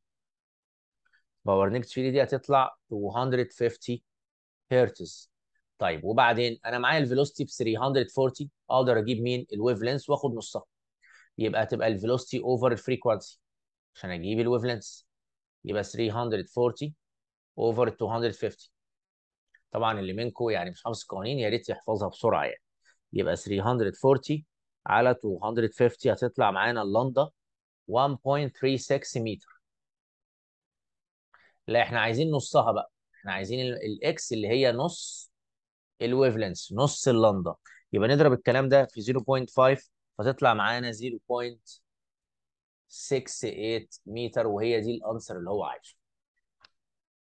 باور نيجاتيف 3 دي هتطلع 250 هرتز طيب وبعدين انا معايا الفيلوستي ب 340 اقدر اجيب مين الويف لينس واخد نصها يبقى تبقى الفيلوستي اوفر الفريكوانسي عشان اجيب الويف لينس يبقى 340 اوفر 250 طبعا اللي منكم يعني مش حافظ القوانين يا ريت يحفظها بسرعه يعني يبقى 340 على 250 هتطلع معانا اللندا 1.36 متر لا احنا عايزين نصها بقى احنا عايزين الاكس اللي هي نص الويفلنس، نص اللندا يبقى نضرب الكلام ده في 0.5 فتطلع معانا 0.68 متر وهي دي الانسر اللي هو عايزه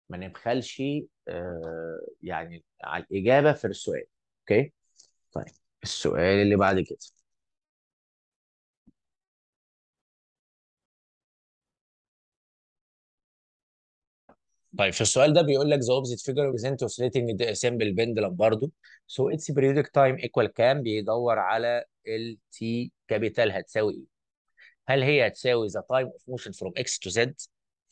ما نبخلش آه، يعني على الاجابه في السؤال اوكي طيب السؤال اللي بعد كده طيب في السؤال ده بيقول لك the opposite figure represents oscillating the simple pendulum برضه so its periodic time equal كام بيدور على ال t كابيتال هتساوي ايه؟ هل هي هتساوي the time of motion from x to z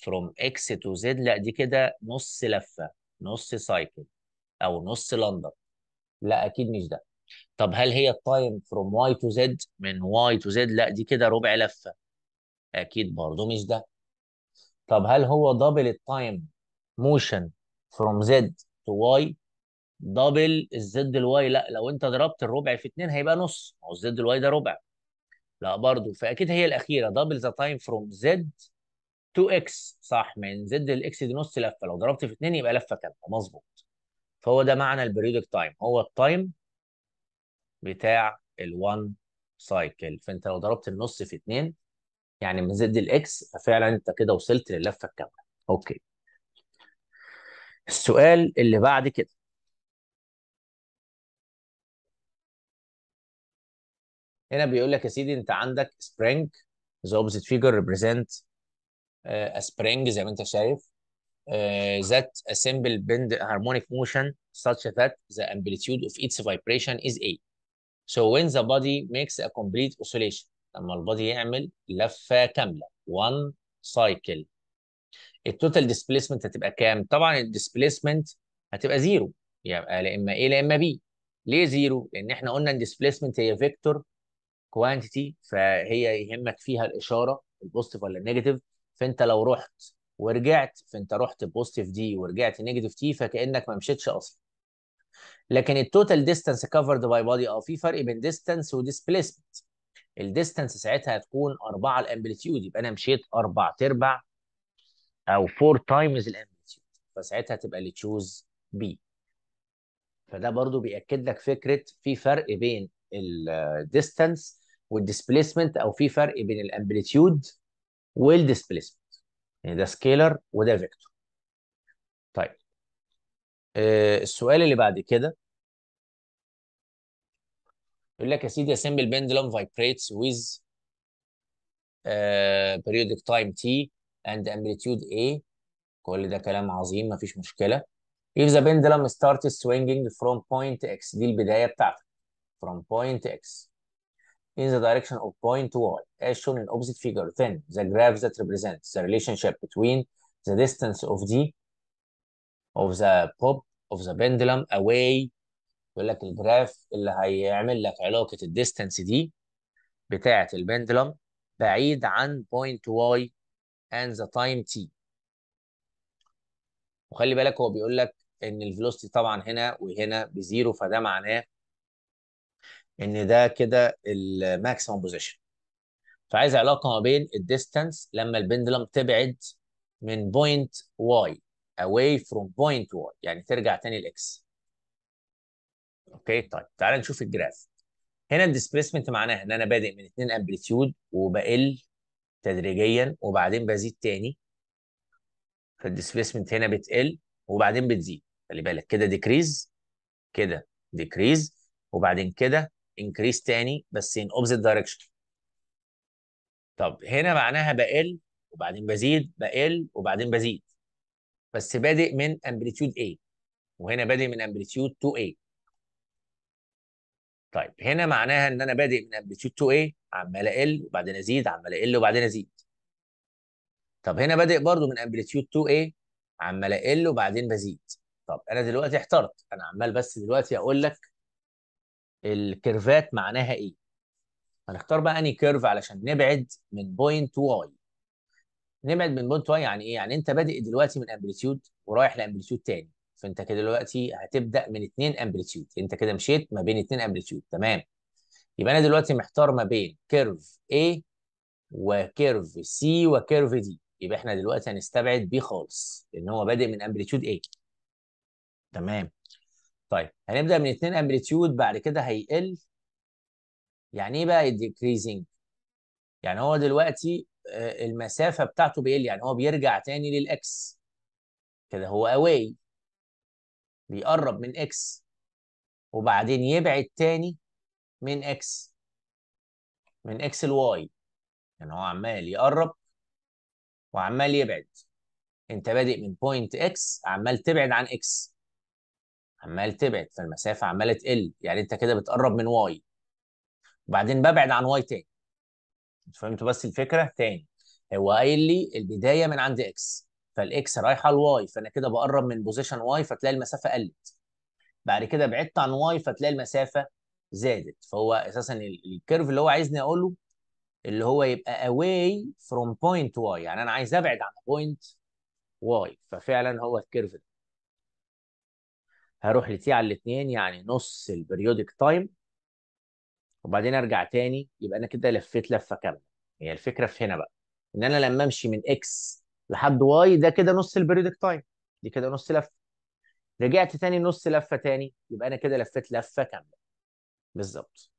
from x to z لا دي كده نص لفه نص سايكل او نص لندن لا اكيد مش ده طب هل هي التايم فروم واي تو زد من واي تو زد لا دي كده ربع لفه اكيد برضه مش ده طب هل هو دبل التايم موشن فروم زد تو واي دبل الزد الواي لا لو انت ضربت الربع في اتنين هيبقى نص ما هو الزد الواي ده ربع لا برضه فاكيد هي الاخيره دبل ذا تايم فروم زد تو اكس صح من زد الاكس دي نص لفه لو ضربت في اتنين يبقى لفه كامله مظبوط فهو ده معنى البريودك تايم هو التايم بتاع ال1 سايكل فانت لو ضربت النص في 2 يعني من زد الاكس ففعلا انت كده وصلت للفه الكامله اوكي السؤال اللي بعد كده هنا بيقول لك يا سيدي انت عندك spring the opposite figure ريبريزنت آه، a spring زي ما انت شايف آه، that a simple bend harmonic motion such that the amplitude of its vibration is A So when the body makes a complete oscillation لما البادي يعمل لفه كامله one cycle التوتال displacement هتبقى كام؟ طبعا displacement هتبقى زيرو يبقى لا اما A لا اما B. ليه زيرو؟ لان احنا قلنا ان displacement هي فيكتور كوانتيتي فهي يهمك فيها الاشاره البوستيف ولا النيجاتيف فانت لو رحت ورجعت فانت رحت بوزيتيف دي ورجعت نيجاتيف تي فكانك ما مشيتش اصلا لكن التوتال ديستانس كفرد باي بادي اه في فرق بين ديستانس وديسبيسمنت الديستانس ساعتها هتكون 4 الامبليتيود يبقى انا مشيت 4 ارباع او 4 تايمز الامبليتيود فساعتها هتبقى اللي تشوز بي فده برضو بيأكد لك فكرة في فرق بين الديستانس والديسبيسمنت او في فرق بين الامبليتيود والديسبيسمنت يعني ده سكيلر وده فيكتور السؤال اللي بعد كده يقول لك يا سيدي assemble pendulum vibrates with uh, periodic time t and amplitude a كل ده كلام عظيم مفيش مشكله if the pendulum starts swinging from point x دي البدايه بتاعتك from point x in the direction of point y as shown in opposite figure then the graph that represents the relationship between the distance of d of the pop of the pendulum away يقول لك الجراف اللي هيعمل لك علاقه الديستانس دي بتاعه البندلم بعيد عن point y and the time t وخلي بالك هو بيقول لك ان velocity طبعا هنا وهنا بزيرو فده معناه ان ده كده الماكسيموم بوزيشن فعايز علاقه ما بين الديستانس لما البندلم تبعد من point y away from point y يعني ترجع تاني لاكس اوكي طيب تعال نشوف الجراف هنا الديسبيسمنت معناها ان انا بادئ من 2 امبليتيود وبقل تدريجيا وبعدين بزيد تاني فالديسبيسمنت هنا بتقل وبعدين بتزيد خلي بالك كده ديكريز كده ديكريز وبعدين كده انكريز تاني بس ان اوبزيت دايركشن طب هنا معناها بقل وبعدين بزيد بقل وبعدين بزيد بس بادئ من امبليتيود A وهنا بادئ من امبليتيود 2A طيب هنا معناها ان انا بادئ من امبليتيود 2A عمال اقل وبعدين ازيد عمال اقل وبعدين ازيد طب هنا بادئ برضو من امبليتيود 2A عمال اقل وبعدين بزيد طب انا دلوقتي احترت انا عمال بس دلوقتي اقول لك الكيرفات معناها ايه هنختار بقى اني كيرف علشان نبعد من بوينت واي نبعد من بوينت واي يعني ايه؟ يعني انت بادئ دلوقتي من امبليتيود ورايح لامبليتيود تاني فانت كده دلوقتي هتبدا من اثنين امبليتيود انت كده مشيت ما بين اثنين امبليتيود تمام يبقى انا دلوقتي محتار ما بين كيرف A وكيرف C وكيرف D يبقى احنا دلوقتي هنستبعد B خالص لان هو بادئ من امبليتيود A تمام طيب هنبدا من اثنين امبليتيود بعد كده هيقل يعني ايه بقى decreasing؟ يعني هو دلوقتي آه، المسافه بتاعته بيقل يعني هو بيرجع تاني للاكس كده هو اواي بيقرب من اكس وبعدين يبعد تاني من اكس من اكس الواي يعني هو عمال يقرب وعمال يبعد انت بادئ من بوينت اكس عمال تبعد عن اكس عمال تبعد فالمسافه عماله تقل يعني انت كده بتقرب من واي وبعدين ببعد عن واي تاني فهمتوا بس الفكره تاني هو قايل لي البدايه من عند اكس فالاكس رايحه لواي فانا كده بقرب من بوزيشن واي فتلاقي المسافه قلت بعد كده بعدت عن واي فتلاقي المسافه زادت فهو اساسا الكيرف اللي هو عايزني اقوله اللي هو يبقى away from point y يعني انا عايز ابعد عن point y ففعلا هو الكيرف ده هروح لتي على الاثنين يعني نص البريودك تايم وبعدين ارجع تاني يبقى انا كده لفيت لفه كامله هي يعني الفكره في هنا بقى ان انا لما امشي من اكس لحد واي ده كده نص البريدك تايم دي كده نص لفه رجعت تاني نص لفه تاني يبقى انا كده لفيت لفه كامله بالظبط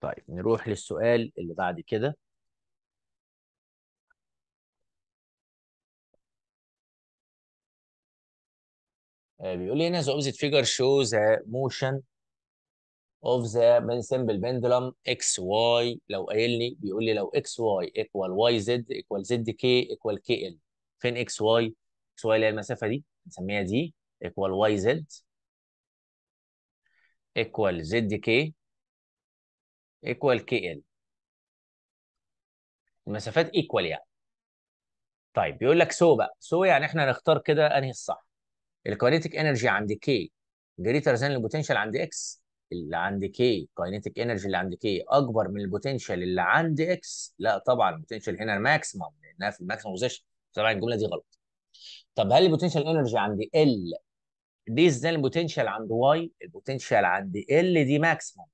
طيب نروح للسؤال اللي بعد كده آه، بيقول لي هنا the opposite figure shows the motion of the simple pendulum x y لو قايل لي بيقول لي لو x y equal y z equal z k equal k l فين x y x y اللي هي المسافه دي نسميها دي equal y z equal z k equal k l المسافات equal يعني طيب بيقول لك سو بقى سو يعني احنا نختار كده انهي الصح الكاينيتيك انرجي عند كي جريتر ذان البوتنشال عند اكس اللي عند كي كاينيتيك انرجي اللي عند كي اكبر من البوتنشال اللي عند اكس لا طبعا البوتنشال هنا ماكسيمم لانها في الماكسيمم بوزيشن طبعا الجمله دي غلط طب هل البوتنشال انرجي عند ال دي ذان البوتنشال عند واي البوتنشال عند ال دي ماكسيمم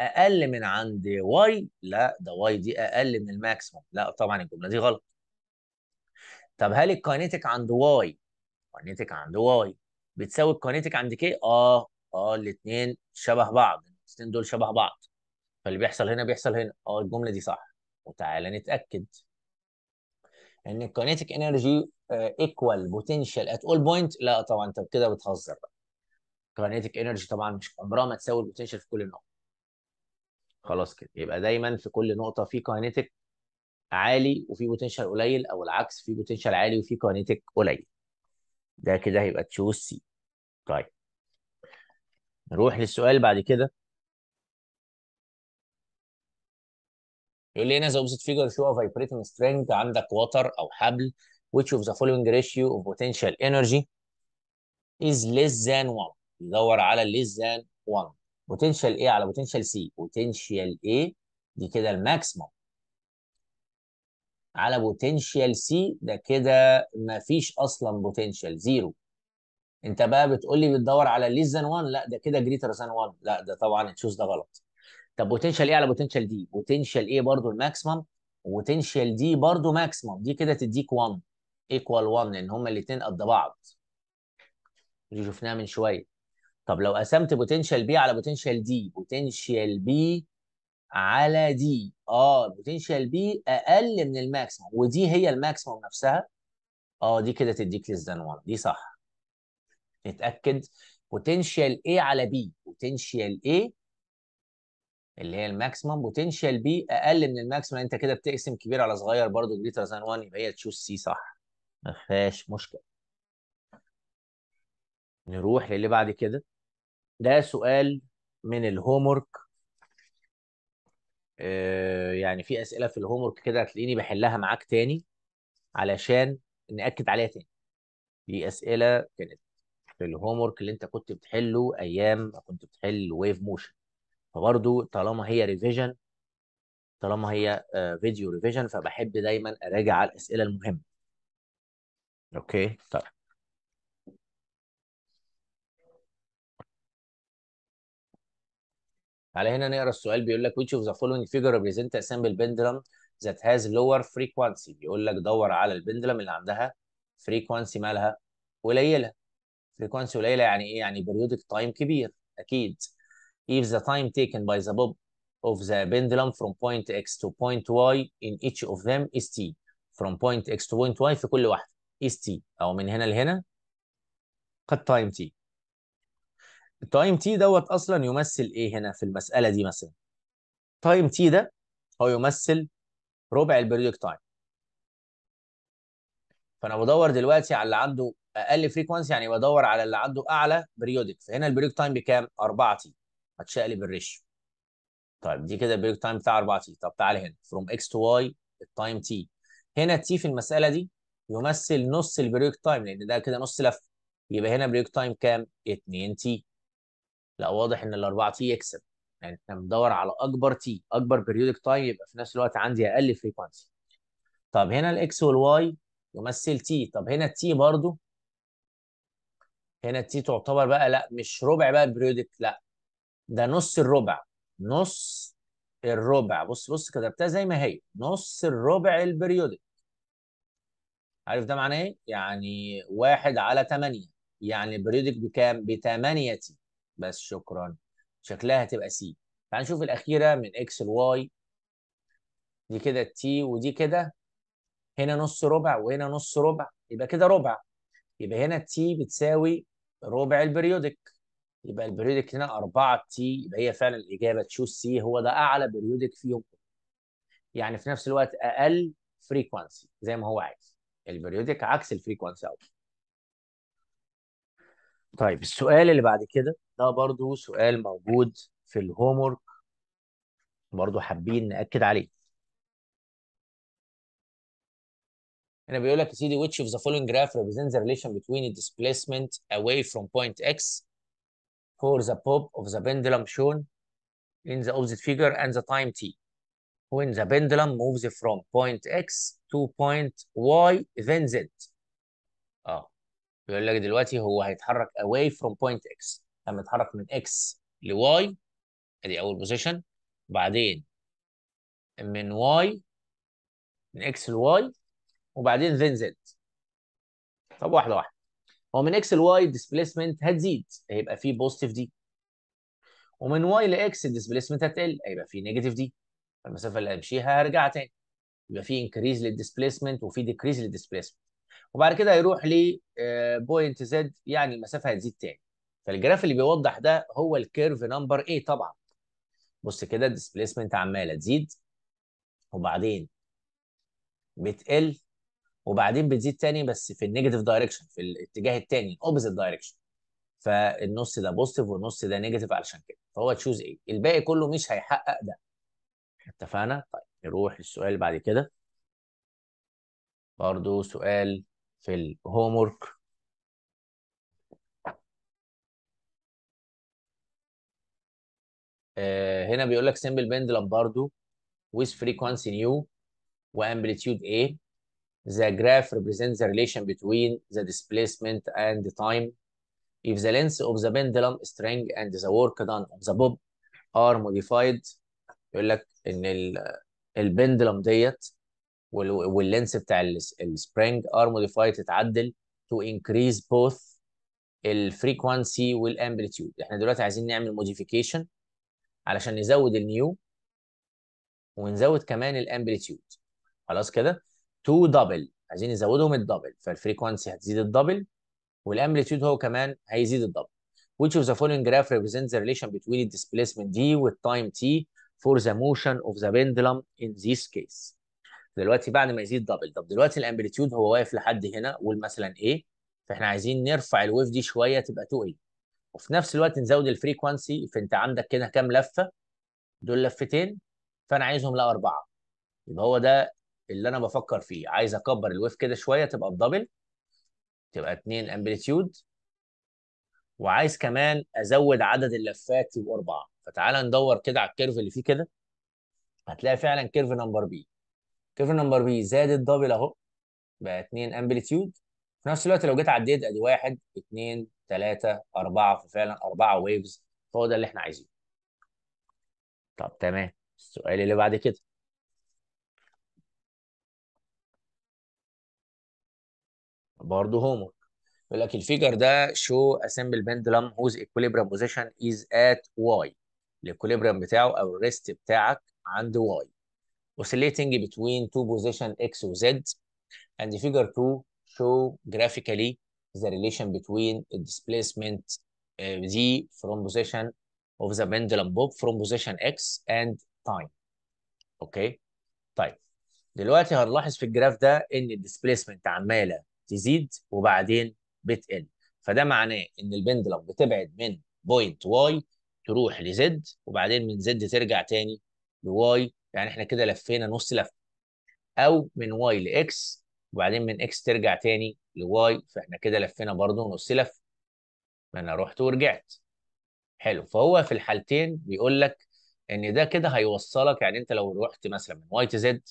اقل من عند واي لا ده واي دي اقل من الماكسيمم لا طبعا الجمله دي غلط طب هل الكاينيتيك عند واي كوانتيك عند واي بتساوي الكوانتيك عند كي اه اه الاثنين شبه بعض الاثنين دول شبه بعض فاللي بيحصل هنا بيحصل هنا اه الجمله دي صح وتعالى نتاكد ان الكونيتيك انرجي ايكوال بوتنشال ات اول بوينت لا طبعا انت كده بتهزر بقى الكونيتيك انرجي طبعا مش عمرها ما تساوي البوتنشال في كل نقطه خلاص كده يبقى دايما في كل نقطه في كونيتيك عالي وفي بوتنشال قليل او العكس في بوتنشال عالي وفي كونيتيك قليل ده كده هيبقى تشوز سي طيب نروح للسؤال بعد كده يقول لي هنا ذا اوبزيت فيجر شو ا فايبريتنج سترينج عندك وتر او حبل which of the following ratio of potential energy is less than 1 يدور على less than 1 potential A على potential C potential A دي كده الماكسيمم على بوتنشال سي ده كده مفيش اصلا بوتنشال زيرو انت بقى بتقول لي بتدور على ليس ذان 1 لا ده كده جريتر ذان 1 لا ده طبعا تشوز ده غلط طب بوتنشال ايه على بوتنشال دي بوتنشال ايه برضو الماكسيمم وبوتنشال دي برضو ماكسيمم دي كده تديك 1 ايكوال 1 لان هما الاثنين قد بعض اللي شفناها من شويه طب لو قسمت بوتنشال بي على بوتنشال دي بوتنشال بي على دي اه البوتنشال بي اقل من الماكسيموم ودي هي الماكسيموم نفسها اه دي كده تديك ليس ذان 1 دي صح نتاكد بوتنشال اي على بي بوتنشال اي اللي هي الماكسيمم بوتنشال بي اقل من الماكسيمم انت كده بتقسم كبير على صغير برضو جريتر ذان 1 يبقى هي تشوز سي صح ما فيهاش مشكله نروح للي بعد كده ده سؤال من الهوم آه، يعني في اسئله في الهوم ورك كده هتلاقيني بحلها معاك تاني علشان ناكد عليها تاني دي اسئله كانت في الهوم ورك اللي انت كنت بتحله ايام ما كنت بتحل ويف موشن فبرضو طالما هي ريفيجن طالما هي فيديو آه، ريفيجن فبحب دايما اراجع على الاسئله المهمه اوكي طيب تعالى هنا نقرا السؤال بيقول لك which of the following figure represent a simple pendulum that has lower frequency بيقول لك دور على البندلم اللي عندها frequency مالها قليله frequency قليله يعني ايه يعني periodic time كبير اكيد if the time taken by the bob of the pendulum from point x to point y in each of them is t from point x to point y في كل واحده is t او من هنا لهنا قد time t التايم تي دوت اصلا يمثل ايه هنا في المساله دي مثلا تايم تي ده هو يمثل ربع البريودك تايم فانا بدور دلوقتي على اللي عنده اقل فريكونسي يعني بدور على اللي عنده اعلى بريودك فهنا البريودك تايم بكام 4 تي هتشقلب الريشيو طيب دي كده البريودك تايم بتاع 4 تي طب تعالى هنا فروم اكس تو واي التايم تي هنا تي في المساله دي يمثل نص البريودك تايم لان ده كده نص لفه يبقى هنا بريودك تايم كام 2 تي لا واضح ان الاربعه تي يكسب يعني احنا بندور على اكبر تي اكبر بيريودك تايم يبقى في نفس الوقت عندي اقل فريكونسي طب هنا الاكس والواي يمثل تي طب هنا التي برضو هنا التي تعتبر بقى لا مش ربع بقى البريودك لا ده نص الربع نص الربع بص بص كتبتها زي ما هي نص الربع البريودك عارف ده معناه ايه؟ يعني واحد على 8 يعني البريودك بكام؟ ب 8 تي بس شكرا شكلها هتبقى سي تعال نشوف الاخيره من اكس لواي دي كده تي ودي كده هنا نص ربع وهنا نص ربع يبقى كده ربع يبقى هنا تي بتساوي ربع البريودك يبقى البريودك هنا 4 تي يبقى هي فعلا الاجابه تشوز سي هو ده اعلى بريودك فيهم يعني في نفس الوقت اقل فريكوانسي زي ما هو عايز البريودك عكس الفريكوانسي قوي طيب السؤال اللي بعد كده ده برضو سؤال موجود في الهومورك برضو حابين نأكد عليه هنا بيقول لك يا سيدي which of the following graph represents the relation between the displacement away from point x for the pop of the pendulum shown in the opposite figure and the time t. When the pendulum moves from point x to point y then z. اه بيقول لك دلوقتي هو هيتحرك away from point x لما اتحرك من اكس لواي ادي اول بوزيشن وبعدين من واي من اكس لواي وبعدين ذن زد طب واحده واحده هو من اكس لواي الديسبيسمنت هتزيد هيبقى في بوزيتيف دي ومن واي لاكس الديسبيسمنت هتقل هيبقى في نيجاتيف دي المسافه اللي همشيها هرجع تاني يبقى في انكريز للديسبيسمنت وفي ديكريز للديسبيسمنت وبعد كده هيروح لبوينت زد آه، يعني المسافه هتزيد تاني فالجراف اللي بيوضح ده هو الكيرف نمبر اي طبعا بص كده الديسبيسمنت عماله تزيد وبعدين بتقل وبعدين بتزيد تاني بس في النيجاتيف دايركشن في الاتجاه التاني الاوبزيت دايركشن فالنص ده بوزيتيف والنص ده نيجاتيف علشان كده فهو تشوز ايه الباقي كله مش هيحقق ده اتفقنا طيب نروح للسؤال اللي بعد كده برضو سؤال في الهوم هنا بيقول لك سمبل بند لمباردو with frequency nu وamplitude A the graph represents the relation between the displacement and the time if the length of the pendulum string and the work done on the bob are modified يقول لك ان البندلم ديت وال واللينس بتاع ال السبرينج are modified تتعدل to تو انكريز بوث الفريكوانسي والامبليتيود احنا دلوقتي عايزين نعمل modification علشان نزود النيو ونزود كمان الامبليتيود خلاص كده تو دبل عايزين نزودهم الدبل فالفريكوانسي هتزيد الدبل والامبليتيود هو كمان هيزيد الدبل which of the following graph represents the relation between the displacement d with time t for the motion of the pendulum in this case دلوقتي بعد ما يزيد دبل طب دلوقتي الامبليتيود هو واقف لحد هنا قول مثلا ايه فاحنا عايزين نرفع الويف دي شويه تبقى 2a وفي نفس الوقت نزود الفريكونسي فانت عندك كده كام لفه دول لفتين فانا عايزهم لا اربعه يبقى هو ده اللي انا بفكر فيه عايز اكبر الويف كده شويه تبقى الدبل تبقى 2 امبليتيود وعايز كمان ازود عدد اللفات يبقوا اربعه فتعال ندور كده على الكيرف اللي فيه كده هتلاقي فعلا كيرف نمبر بي كيرف نمبر بي زاد الدبل اهو بقى 2 امبليتيود في نفس الوقت لو جيت عديت ادي واحد اثنين ثلاثه اربعه ففعلا اربعه ويفز هو ده اللي احنا عايزينه. طب تمام السؤال اللي بعد كده برضه هومورك يقول لك الفيجر ده شو اسمبل بندلم هوز ايكوليبرم بوزيشن از ات واي الايكوليبرم بتاعه او الريست بتاعك عند واي oscillating between two بوزيشن x و z and figure 2 show graphically the relation between displacement uh, z from position of the pendulum bob from position x and time. اوكي طيب دلوقتي هنلاحظ في الجراف ده ان الديسبيسمنت عماله تزيد وبعدين بتقل فده معناه ان البندلم بتبعد من بوينت واي تروح لزد وبعدين من زد ترجع تاني لواي يعني احنا كده لفينا نص لفه او من واي لاكس وبعدين من اكس ترجع تاني لواي فاحنا كده لفينا برضه نص لف ما انا رحت ورجعت حلو فهو في الحالتين بيقول لك ان ده كده هيوصلك يعني انت لو رحت مثلا من واي تزد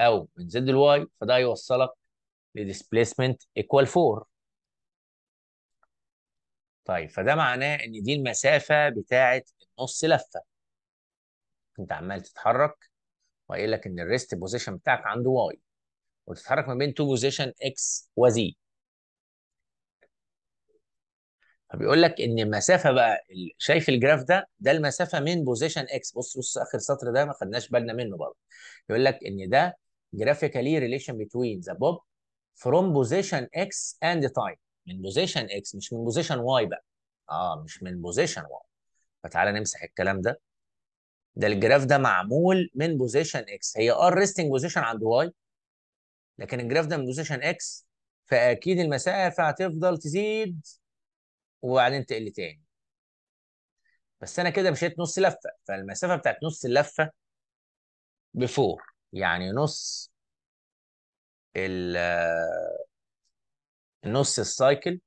او من زد لواي فده هيوصلك لديسبيسمنت ايكوال 4 طيب فده معناه ان دي المسافه بتاعه النص لفه انت عمال تتحرك وقايل لك ان الريست بوزيشن بتاعك عند واي وتتحرك ما بين تو بوزيشن اكس وزي فبيقول لك ان المسافه بقى شايف الجراف ده ده المسافه من بوزيشن اكس بص بص اخر سطر ده ما خدناش بالنا منه برضه يقول لك ان ده جرافيكالي ريليشن بتوين ذا بوب فروم بوزيشن اكس اند تايم من بوزيشن اكس مش من بوزيشن واي بقى اه مش من بوزيشن واي فتعالى نمسح الكلام ده ده الجراف ده معمول من بوزيشن اكس هي ار ريستنج بوزيشن عند واي لكن الجراف ده من عشان اكس فاكيد المسافه هتفضل تزيد وبعدين تقل تاني بس انا كده مشيت نص لفه فالمسافه بتاعت نص اللفه بفور يعني نص ال نص السايكل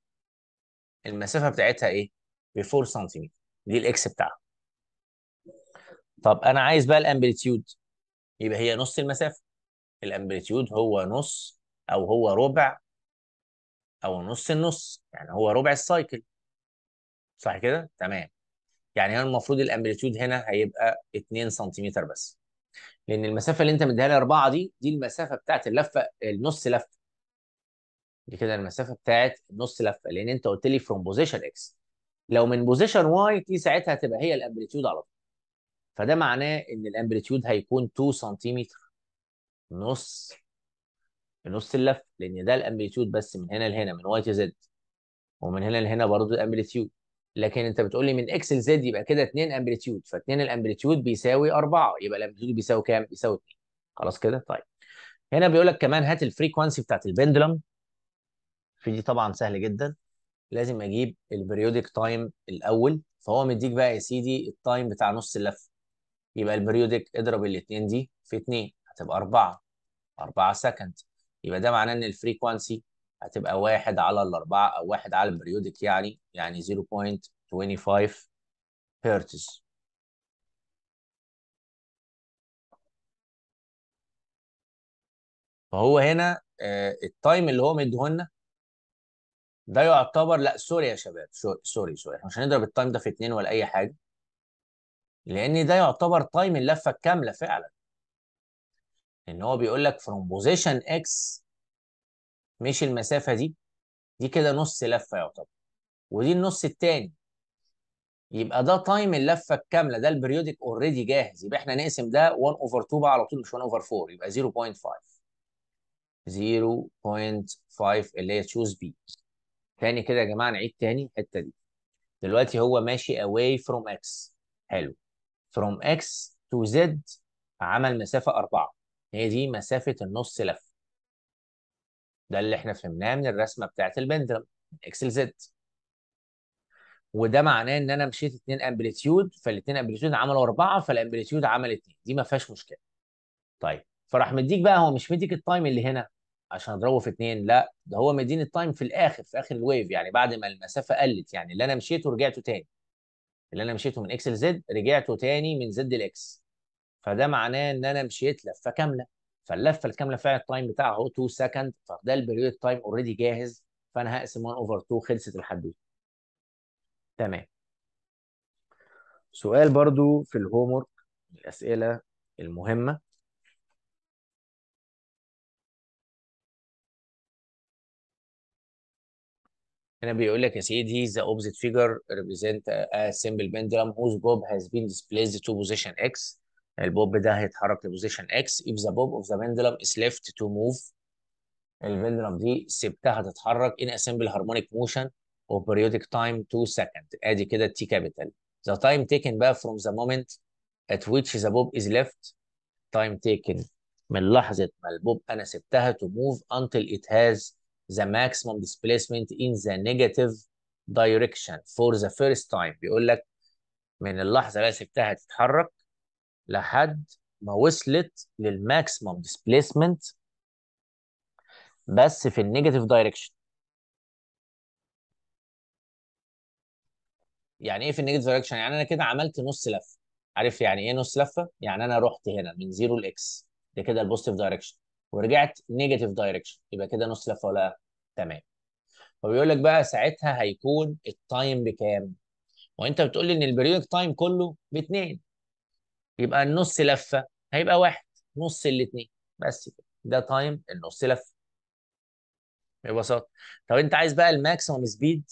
المسافه بتاعتها ايه؟ ب 4 سنتيمتر دي الاكس بتاعها طب انا عايز بقى الامبليتيود يبقى هي نص المسافه الامبليتيود هو نص او هو ربع او نص النص يعني هو ربع السايكل صح كده تمام يعني هو المفروض الامبليتيود هنا هيبقى 2 سنتيمتر بس لان المسافه اللي انت مديها لي 4 دي دي المسافه بتاعت اللفه النص لفه دي كده المسافه بتاعت النص لفه لان انت قلت لي فروم بوزيشن اكس لو من بوزيشن واي دي ساعتها هتبقى هي الامبليتيود على طول فده معناه ان الامبليتيود هيكون 2 سنتيمتر نص نص اللفه لان ده الامبليتيود بس من هنا لهنا من واي تو زد ومن هنا لهنا برضه الامبليتيود لكن انت بتقول لي من اكس لزد يبقى كده 2 امبليتيود ف2 الامبليتيود بيساوي 4 يبقى الامبليتيود بيساوي كام؟ بيساوي 2 خلاص كده طيب هنا بيقول لك كمان هات الفريكونسي بتاعت البندلم في دي طبعا سهل جدا لازم اجيب البريودك تايم الاول فهو مديك بقى يا سيدي التايم بتاع نص اللفه يبقى البريودك اضرب الاثنين دي في 2 هتبقى 4 4 سكند يبقى ده معناه ان الفريكوانسي هتبقى 1 على الأربعة أو 1 على البريودك يعني يعني 0.25 هرتز فهو هنا آه، التايم اللي هو مديهولنا ده يعتبر لا سوري يا شباب سوري سوري احنا مش هنضرب التايم ده في اتنين ولا اي حاجه لان ده يعتبر تايم اللفه الكامله فعلا ان هو بيقول لك فروم بوزيشن اكس مش المسافه دي دي كده نص لفه يعتبر ودي النص الثاني يبقى ده تايم اللفه الكامله ده البريودك اوريدي جاهز يبقى احنا نقسم ده 1 اوفر 2 بقى على طول مش 1 اوفر 4 يبقى 0.5 0.5 اللي هي تشوز بي تاني كده يا جماعه نعيد تاني الحته دي دلوقتي هو ماشي away from x حلو from x to z عمل مسافه 4 هي دي مسافه النص لف ده اللي احنا فهمناه من الرسمه بتاعه من اكسل زد وده معناه ان انا مشيت اتنين امبليتيود فالاتنين امبليتيود عملوا اربعة فالامبليتيود عمل اتنين دي ما فيهاش مشكله طيب فراح مديك بقى هو مش مديك التايم اللي هنا عشان اضربه في اتنين لا ده هو مديني التايم في الاخر في اخر الويف يعني بعد ما المسافه قلت يعني اللي انا مشيته رجعته تاني اللي انا مشيته من اكس لزد رجعته تاني من زد الاكس فده معناه ان انا مشيت لفه كامله فاللفه الكامله فيها التايم بتاعها هو 2 سكند فده البريود تايم اوريدي جاهز فانا هقسم 1 اوفر 2 خلصت الحدوته تمام سؤال برضو في الهوم ورك الاسئله المهمه هنا بيقول لك يا سيدي the اوبزيت figure represent a simple pendulum whose bob has been displaced to position x البوب ده هيتحرك لبوزيشن اكس if the bob of the pendulum is left to move البندلم دي سبتها تتحرك in a simple harmonic motion of periodic time 2 second ادي كده التي كابيتال the time taken بقى from the moment at which the bob is left time taken من لحظة ما البوب أنا سبتها to move until it has the maximum displacement in the negative direction for the first time بيقول لك من اللحظة اللي سبتها تتحرك لحد ما وصلت للماكسيمم ديسبيسمنت بس في النيجاتيف دايركشن يعني ايه في النيجاتيف دايركشن يعني انا كده عملت نص لفه عارف يعني ايه نص لفه يعني انا رحت هنا من زيرو لاكس ده كده البوزيتيف دايركشن ورجعت نيجاتيف دايركشن يبقى كده نص لفه ولا تمام فبيقول لك بقى ساعتها هيكون التايم بكام وانت بتقول لي ان البريودك تايم كله باثنين يبقى النص لفه هيبقى واحد نص الاثنين بس كده ده تايم النص لفه ببساطه طب انت عايز بقى الماكسيمم سبيد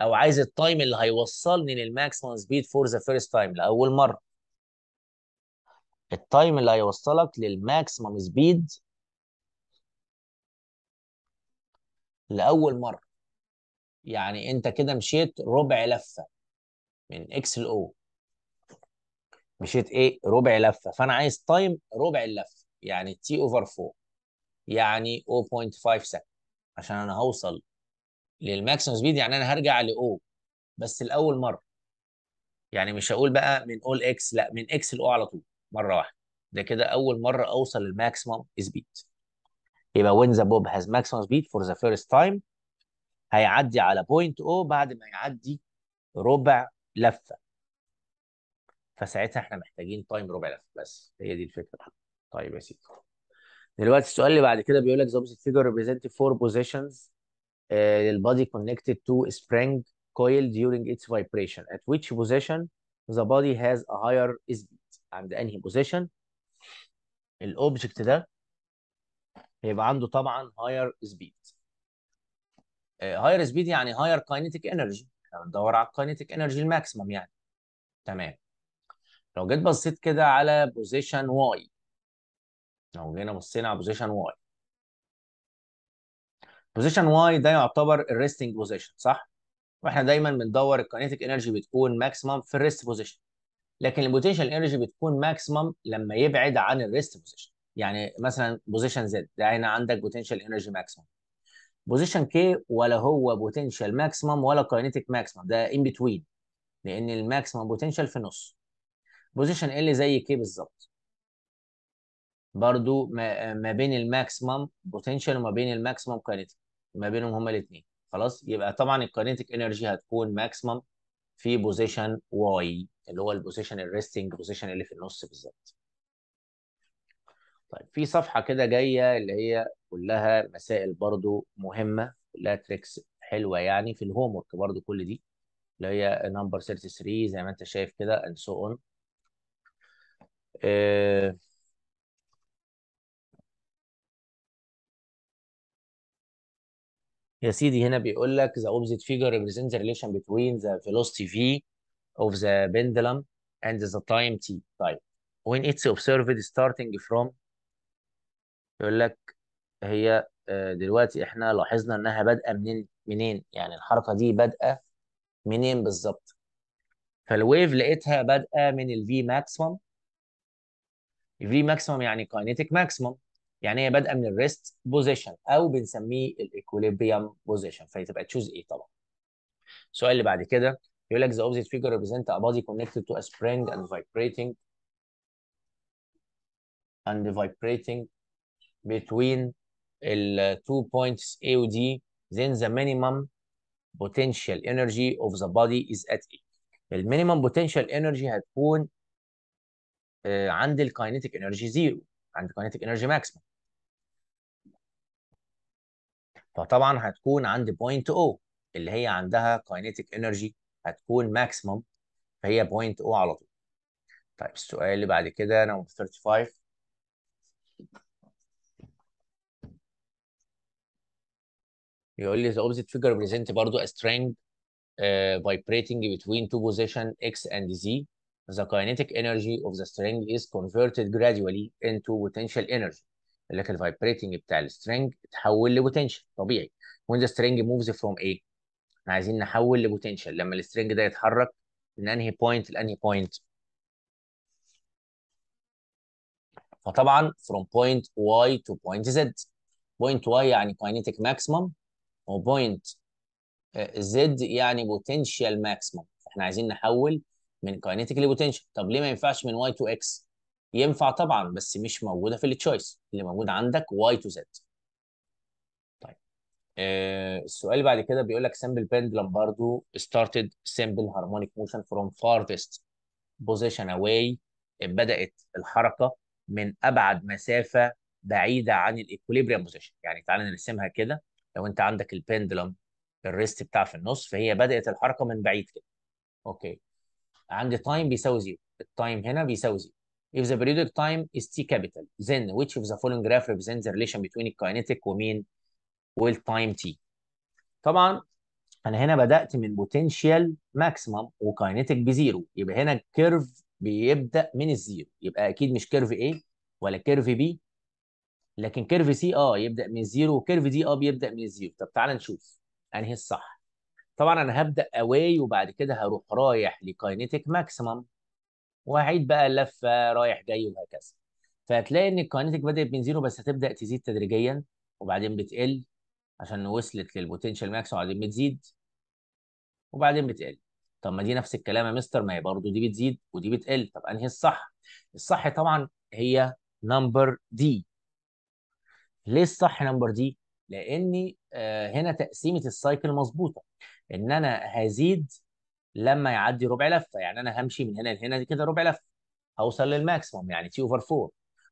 او عايز التايم اللي هيوصلني للماكسيمم سبيد فور ذا فيرست تايم لاول مره التايم اللي هيوصلك للماكسيمم سبيد لاول مره يعني انت كده مشيت ربع لفه من اكس لاو مشيت ايه ربع لفه فانا عايز تايم ربع اللفه يعني تي اوفر 4 يعني 0.5 سكند عشان انا هوصل للماكسيمم سبيد يعني انا هرجع ل بس لاول مره يعني مش هقول بقى من اول اكس لا من اكس لاو على طول مره واحده ده كده اول مره اوصل للماكسيمم سبيد يبقى وين ذا بوب هاز ماكسيمم سبيد فور ذا فيرست تايم هيعدي على بوينت او بعد ما يعدي ربع لفه فساعتها احنا محتاجين تايم ربع لف بس هي دي الفكره طيب يا سيدي دلوقتي السؤال اللي بعد كده بيقول لك the فيجر ريبريزنت فور بوزيشنز للبادي كونكتد تو سبرينج كويل ديورينج اتس فايبريشن ات ويتش بوزيشن ذا بادي هاز ا هاير speed عند انهي بوزيشن الاوبجكت ده هيبقى عنده طبعا هاير سبيد هاير سبيد يعني هاير كاينيتيك انرجي احنا بندور على الكاينيتيك انرجي الماكسيمم يعني تمام لو جيت بصيت كده على بوزيشن واي لو جينا بصينا على بوزيشن واي بوزيشن واي ده يعتبر الريستنج بوزيشن صح؟ واحنا دايما بندور الكينيتيك انرجي بتكون ماكسيمم في الريست بوزيشن لكن البوتنشال انرجي بتكون ماكسيمم لما يبعد عن الريست بوزيشن يعني مثلا بوزيشن زد ده هنا عندك بوتنشال انرجي ماكسيمم بوزيشن كي ولا هو بوتنشال ماكسيمم ولا كينيتيك ماكسيمم ده ان بتوين لان الماكسيمم بوتنشال في النص بوزيشن ال زي كي بالظبط برضو ما, بين الماكسيمم بوتنشال وما بين الماكسيمم كاينتيك ما بينهم هما الاثنين خلاص يبقى طبعا الكاينتيك انرجي هتكون ماكسيمم في بوزيشن واي اللي هو البوزيشن الريستنج بوزيشن اللي في النص بالظبط طيب في صفحه كده جايه اللي هي كلها مسائل برضو مهمه كلها تريكس حلوه يعني في الهوم ورك برضو كل دي اللي هي نمبر 33 زي ما انت شايف كده اند سو اون آه، يا سيدي هنا بيقول لك the opposite figure represents the relation between the velocity v of the pendulum and the time t طيب when it's observed starting from يقول لك هي آه، دلوقتي احنا لاحظنا انها بادئه منين منين يعني الحركه دي بادئه منين بالظبط فالويف لقيتها بادئه من الفي ماكسيمم الفي ماكسيمم يعني كاينيتيك ماكسيمم يعني هي بادئه من الريست بوزيشن او بنسميه الايكوليبريم بوزيشن فهي تبقى تشوز ايه طبعا السؤال اللي بعد كده يقول لك ذا opposite فيجر ريبريزنت ا body كونكتد تو ا سبرينج اند فايبريتنج اند فايبريتنج between ال two points A و D then the minimum potential energy of the body is at A. المينيمم بوتنشال انرجي هتكون آه، عند الكاينيتيك انرجي زيرو عند الكاينيتيك انرجي ماكسيمم فطبعا هتكون عند بوينت او اللي هي عندها كاينيتيك انرجي هتكون ماكسيمم فهي بوينت او على طول طيب السؤال اللي بعد كده انا 35 يقول لي the opposite figure present برضو a string uh, vibrating between two position x and z the kinetic energy of the string is converted gradually into potential energy قال لك الفايبريتنج بتاع السترنج اتحول لبوتنشال طبيعي when the string moves from A احنا عايزين نحول لبوتنشال لما السترنج ده يتحرك من انهي بوينت لانهي بوينت فطبعا from point Y to point Z point Y يعني kinetic maximum وبوينت Z يعني potential maximum احنا عايزين نحول من كاينيتيكلي بوتنشال طب ليه ما ينفعش من واي تو اكس ينفع طبعا بس مش موجوده في التشويس اللي موجود عندك واي تو زد طيب آه السؤال اللي بعد كده بيقول لك سامبل بندلم برضو ستارتد سامبل هارمونيك موشن فروم فارثست بوزيشن اواي بدات الحركه من ابعد مسافه بعيده عن الايكوليبريم بوزيشن يعني تعالى نرسمها كده لو انت عندك البندلم الريست بتاع في النص فهي بدات الحركه من بعيد كده اوكي عندي تايم بيساوي زيرو التايم هنا بيساوي زيرو if the periodic time is t capital then which of the following graph represents the relation between kinetic ومين time t طبعا انا هنا بدات من بوتنشال ماكسيمم وكاينتيك بزيرو يبقى هنا الكيرف بيبدا من الزيرو يبقى اكيد مش كيرف A ولا كيرف B لكن كيرف سي اه يبدا من الزيرو وكيرف دي اه بيبدا من الزيرو طب تعال نشوف انهي الصح طبعا انا هبدا اواي وبعد كده هروح رايح لكاينيتك ماكسيمم وهعيد بقى اللفه رايح جاي وهكذا فهتلاقي ان الكاينيتك بدات من زيرو بس هتبدا تزيد تدريجيا وبعدين بتقل عشان وصلت للبوتنشال ماكسيمم وبعدين بتزيد وبعدين بتقل طب ما دي نفس الكلام يا مستر ما هي برضه دي بتزيد ودي بتقل طب انهي الصح الصح طبعا هي نمبر دي ليه الصح نمبر دي لان هنا تقسيمه السايكل مظبوطه ان انا هزيد لما يعدي ربع لفه يعني انا همشي من هنا لهنا دي كده ربع لفه هوصل للماكسيموم يعني تي اوفر 4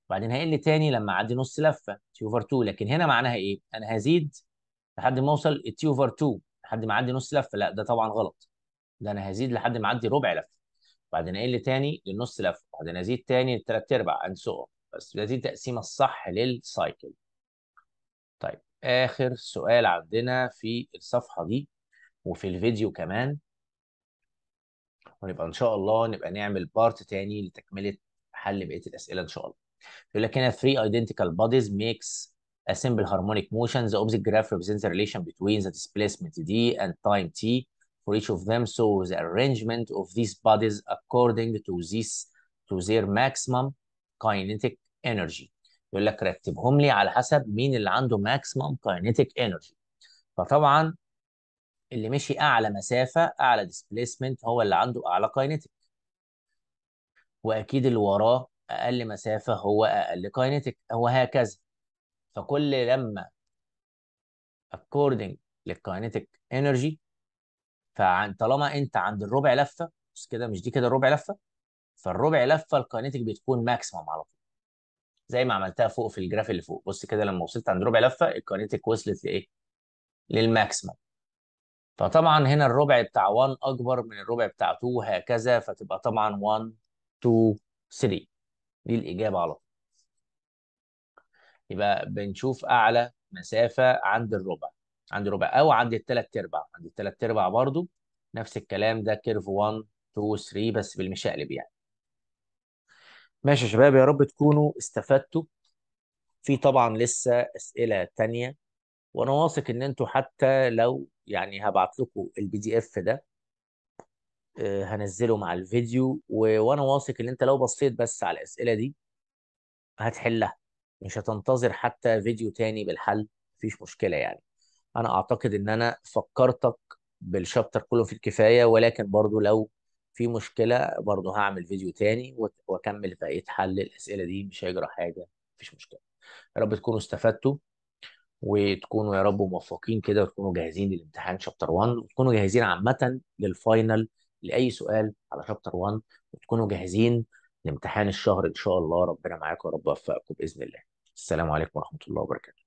وبعدين هقل تاني لما اعدي نص لفه تي اوفر 2 لكن هنا معناها ايه؟ انا هزيد لحد ما اوصل تي اوفر 2 لحد ما اعدي نص لفه لا ده طبعا غلط ده انا هزيد لحد ما اعدي ربع لفه وبعدين اقل تاني للنص لفه وبعدين ازيد تاني للثلاث ارباع اند سو بس ده دي تقسيم الصح للسايكل طيب اخر سؤال عندنا في الصفحه دي وفي الفيديو كمان ونبقى ان شاء الله نبقى نعمل بارت تاني لتكمله حل بقيه الاسئله ان شاء الله يقول لك هنا 3 identical bodies makes a simple harmonic motion the object graph represents the relation between the displacement d and time t for each of them so the arrangement of these bodies according to this to their maximum kinetic energy يقول لك رتبهم لي على حسب مين اللي عنده maximum kinetic energy فطبعا اللي مشي اعلى مسافه اعلى ديسبيسمنت هو اللي عنده اعلى كاينتيك واكيد اللي وراه اقل مسافه هو اقل كاينتيك وهكذا فكل لما according للكاينتيك انرجي فعن طالما انت عند الربع لفه بس كده مش دي كده الربع لفه فالربع لفه الكاينتيك بتكون ماكسيمم على طول زي ما عملتها فوق في الجراف اللي فوق بص كده لما وصلت عند ربع لفه الكاينتيك وصلت لايه؟ للماكسيمم فطبعا هنا الربع بتاع 1 اكبر من الربع بتاع 2 وهكذا فتبقى طبعا 1 2 3 دي الاجابه على طول يبقى بنشوف اعلى مسافه عند الربع عند الربع او عند الثلاث ارباع عند الثلاث ارباع برضو نفس الكلام ده كيرف 1 2 3 بس بالمشقلب يعني ماشي يا شباب يا رب تكونوا استفدتوا في طبعا لسه اسئله تانية وانا واثق ان انتوا حتى لو يعني هبعت لكم البي دي اف ده آه، هنزله مع الفيديو وانا واثق ان انت لو بصيت بس على الاسئله دي هتحلها مش هتنتظر حتى فيديو تاني بالحل مفيش مشكله يعني انا اعتقد ان انا فكرتك بالشابتر كله في الكفايه ولكن برضو لو في مشكله برضو هعمل فيديو تاني واكمل بقيه حل الاسئله دي مش هيجرى حاجه مفيش مشكله يا رب تكونوا استفدتوا وتكونوا يا رب موفقين كده وتكونوا جاهزين للامتحان شابتر 1 وتكونوا جاهزين عامة للفاينل لأي سؤال على شابتر 1 وتكونوا جاهزين لامتحان الشهر إن شاء الله ربنا معاكم يا رب يوفقكم بإذن الله السلام عليكم ورحمة الله وبركاته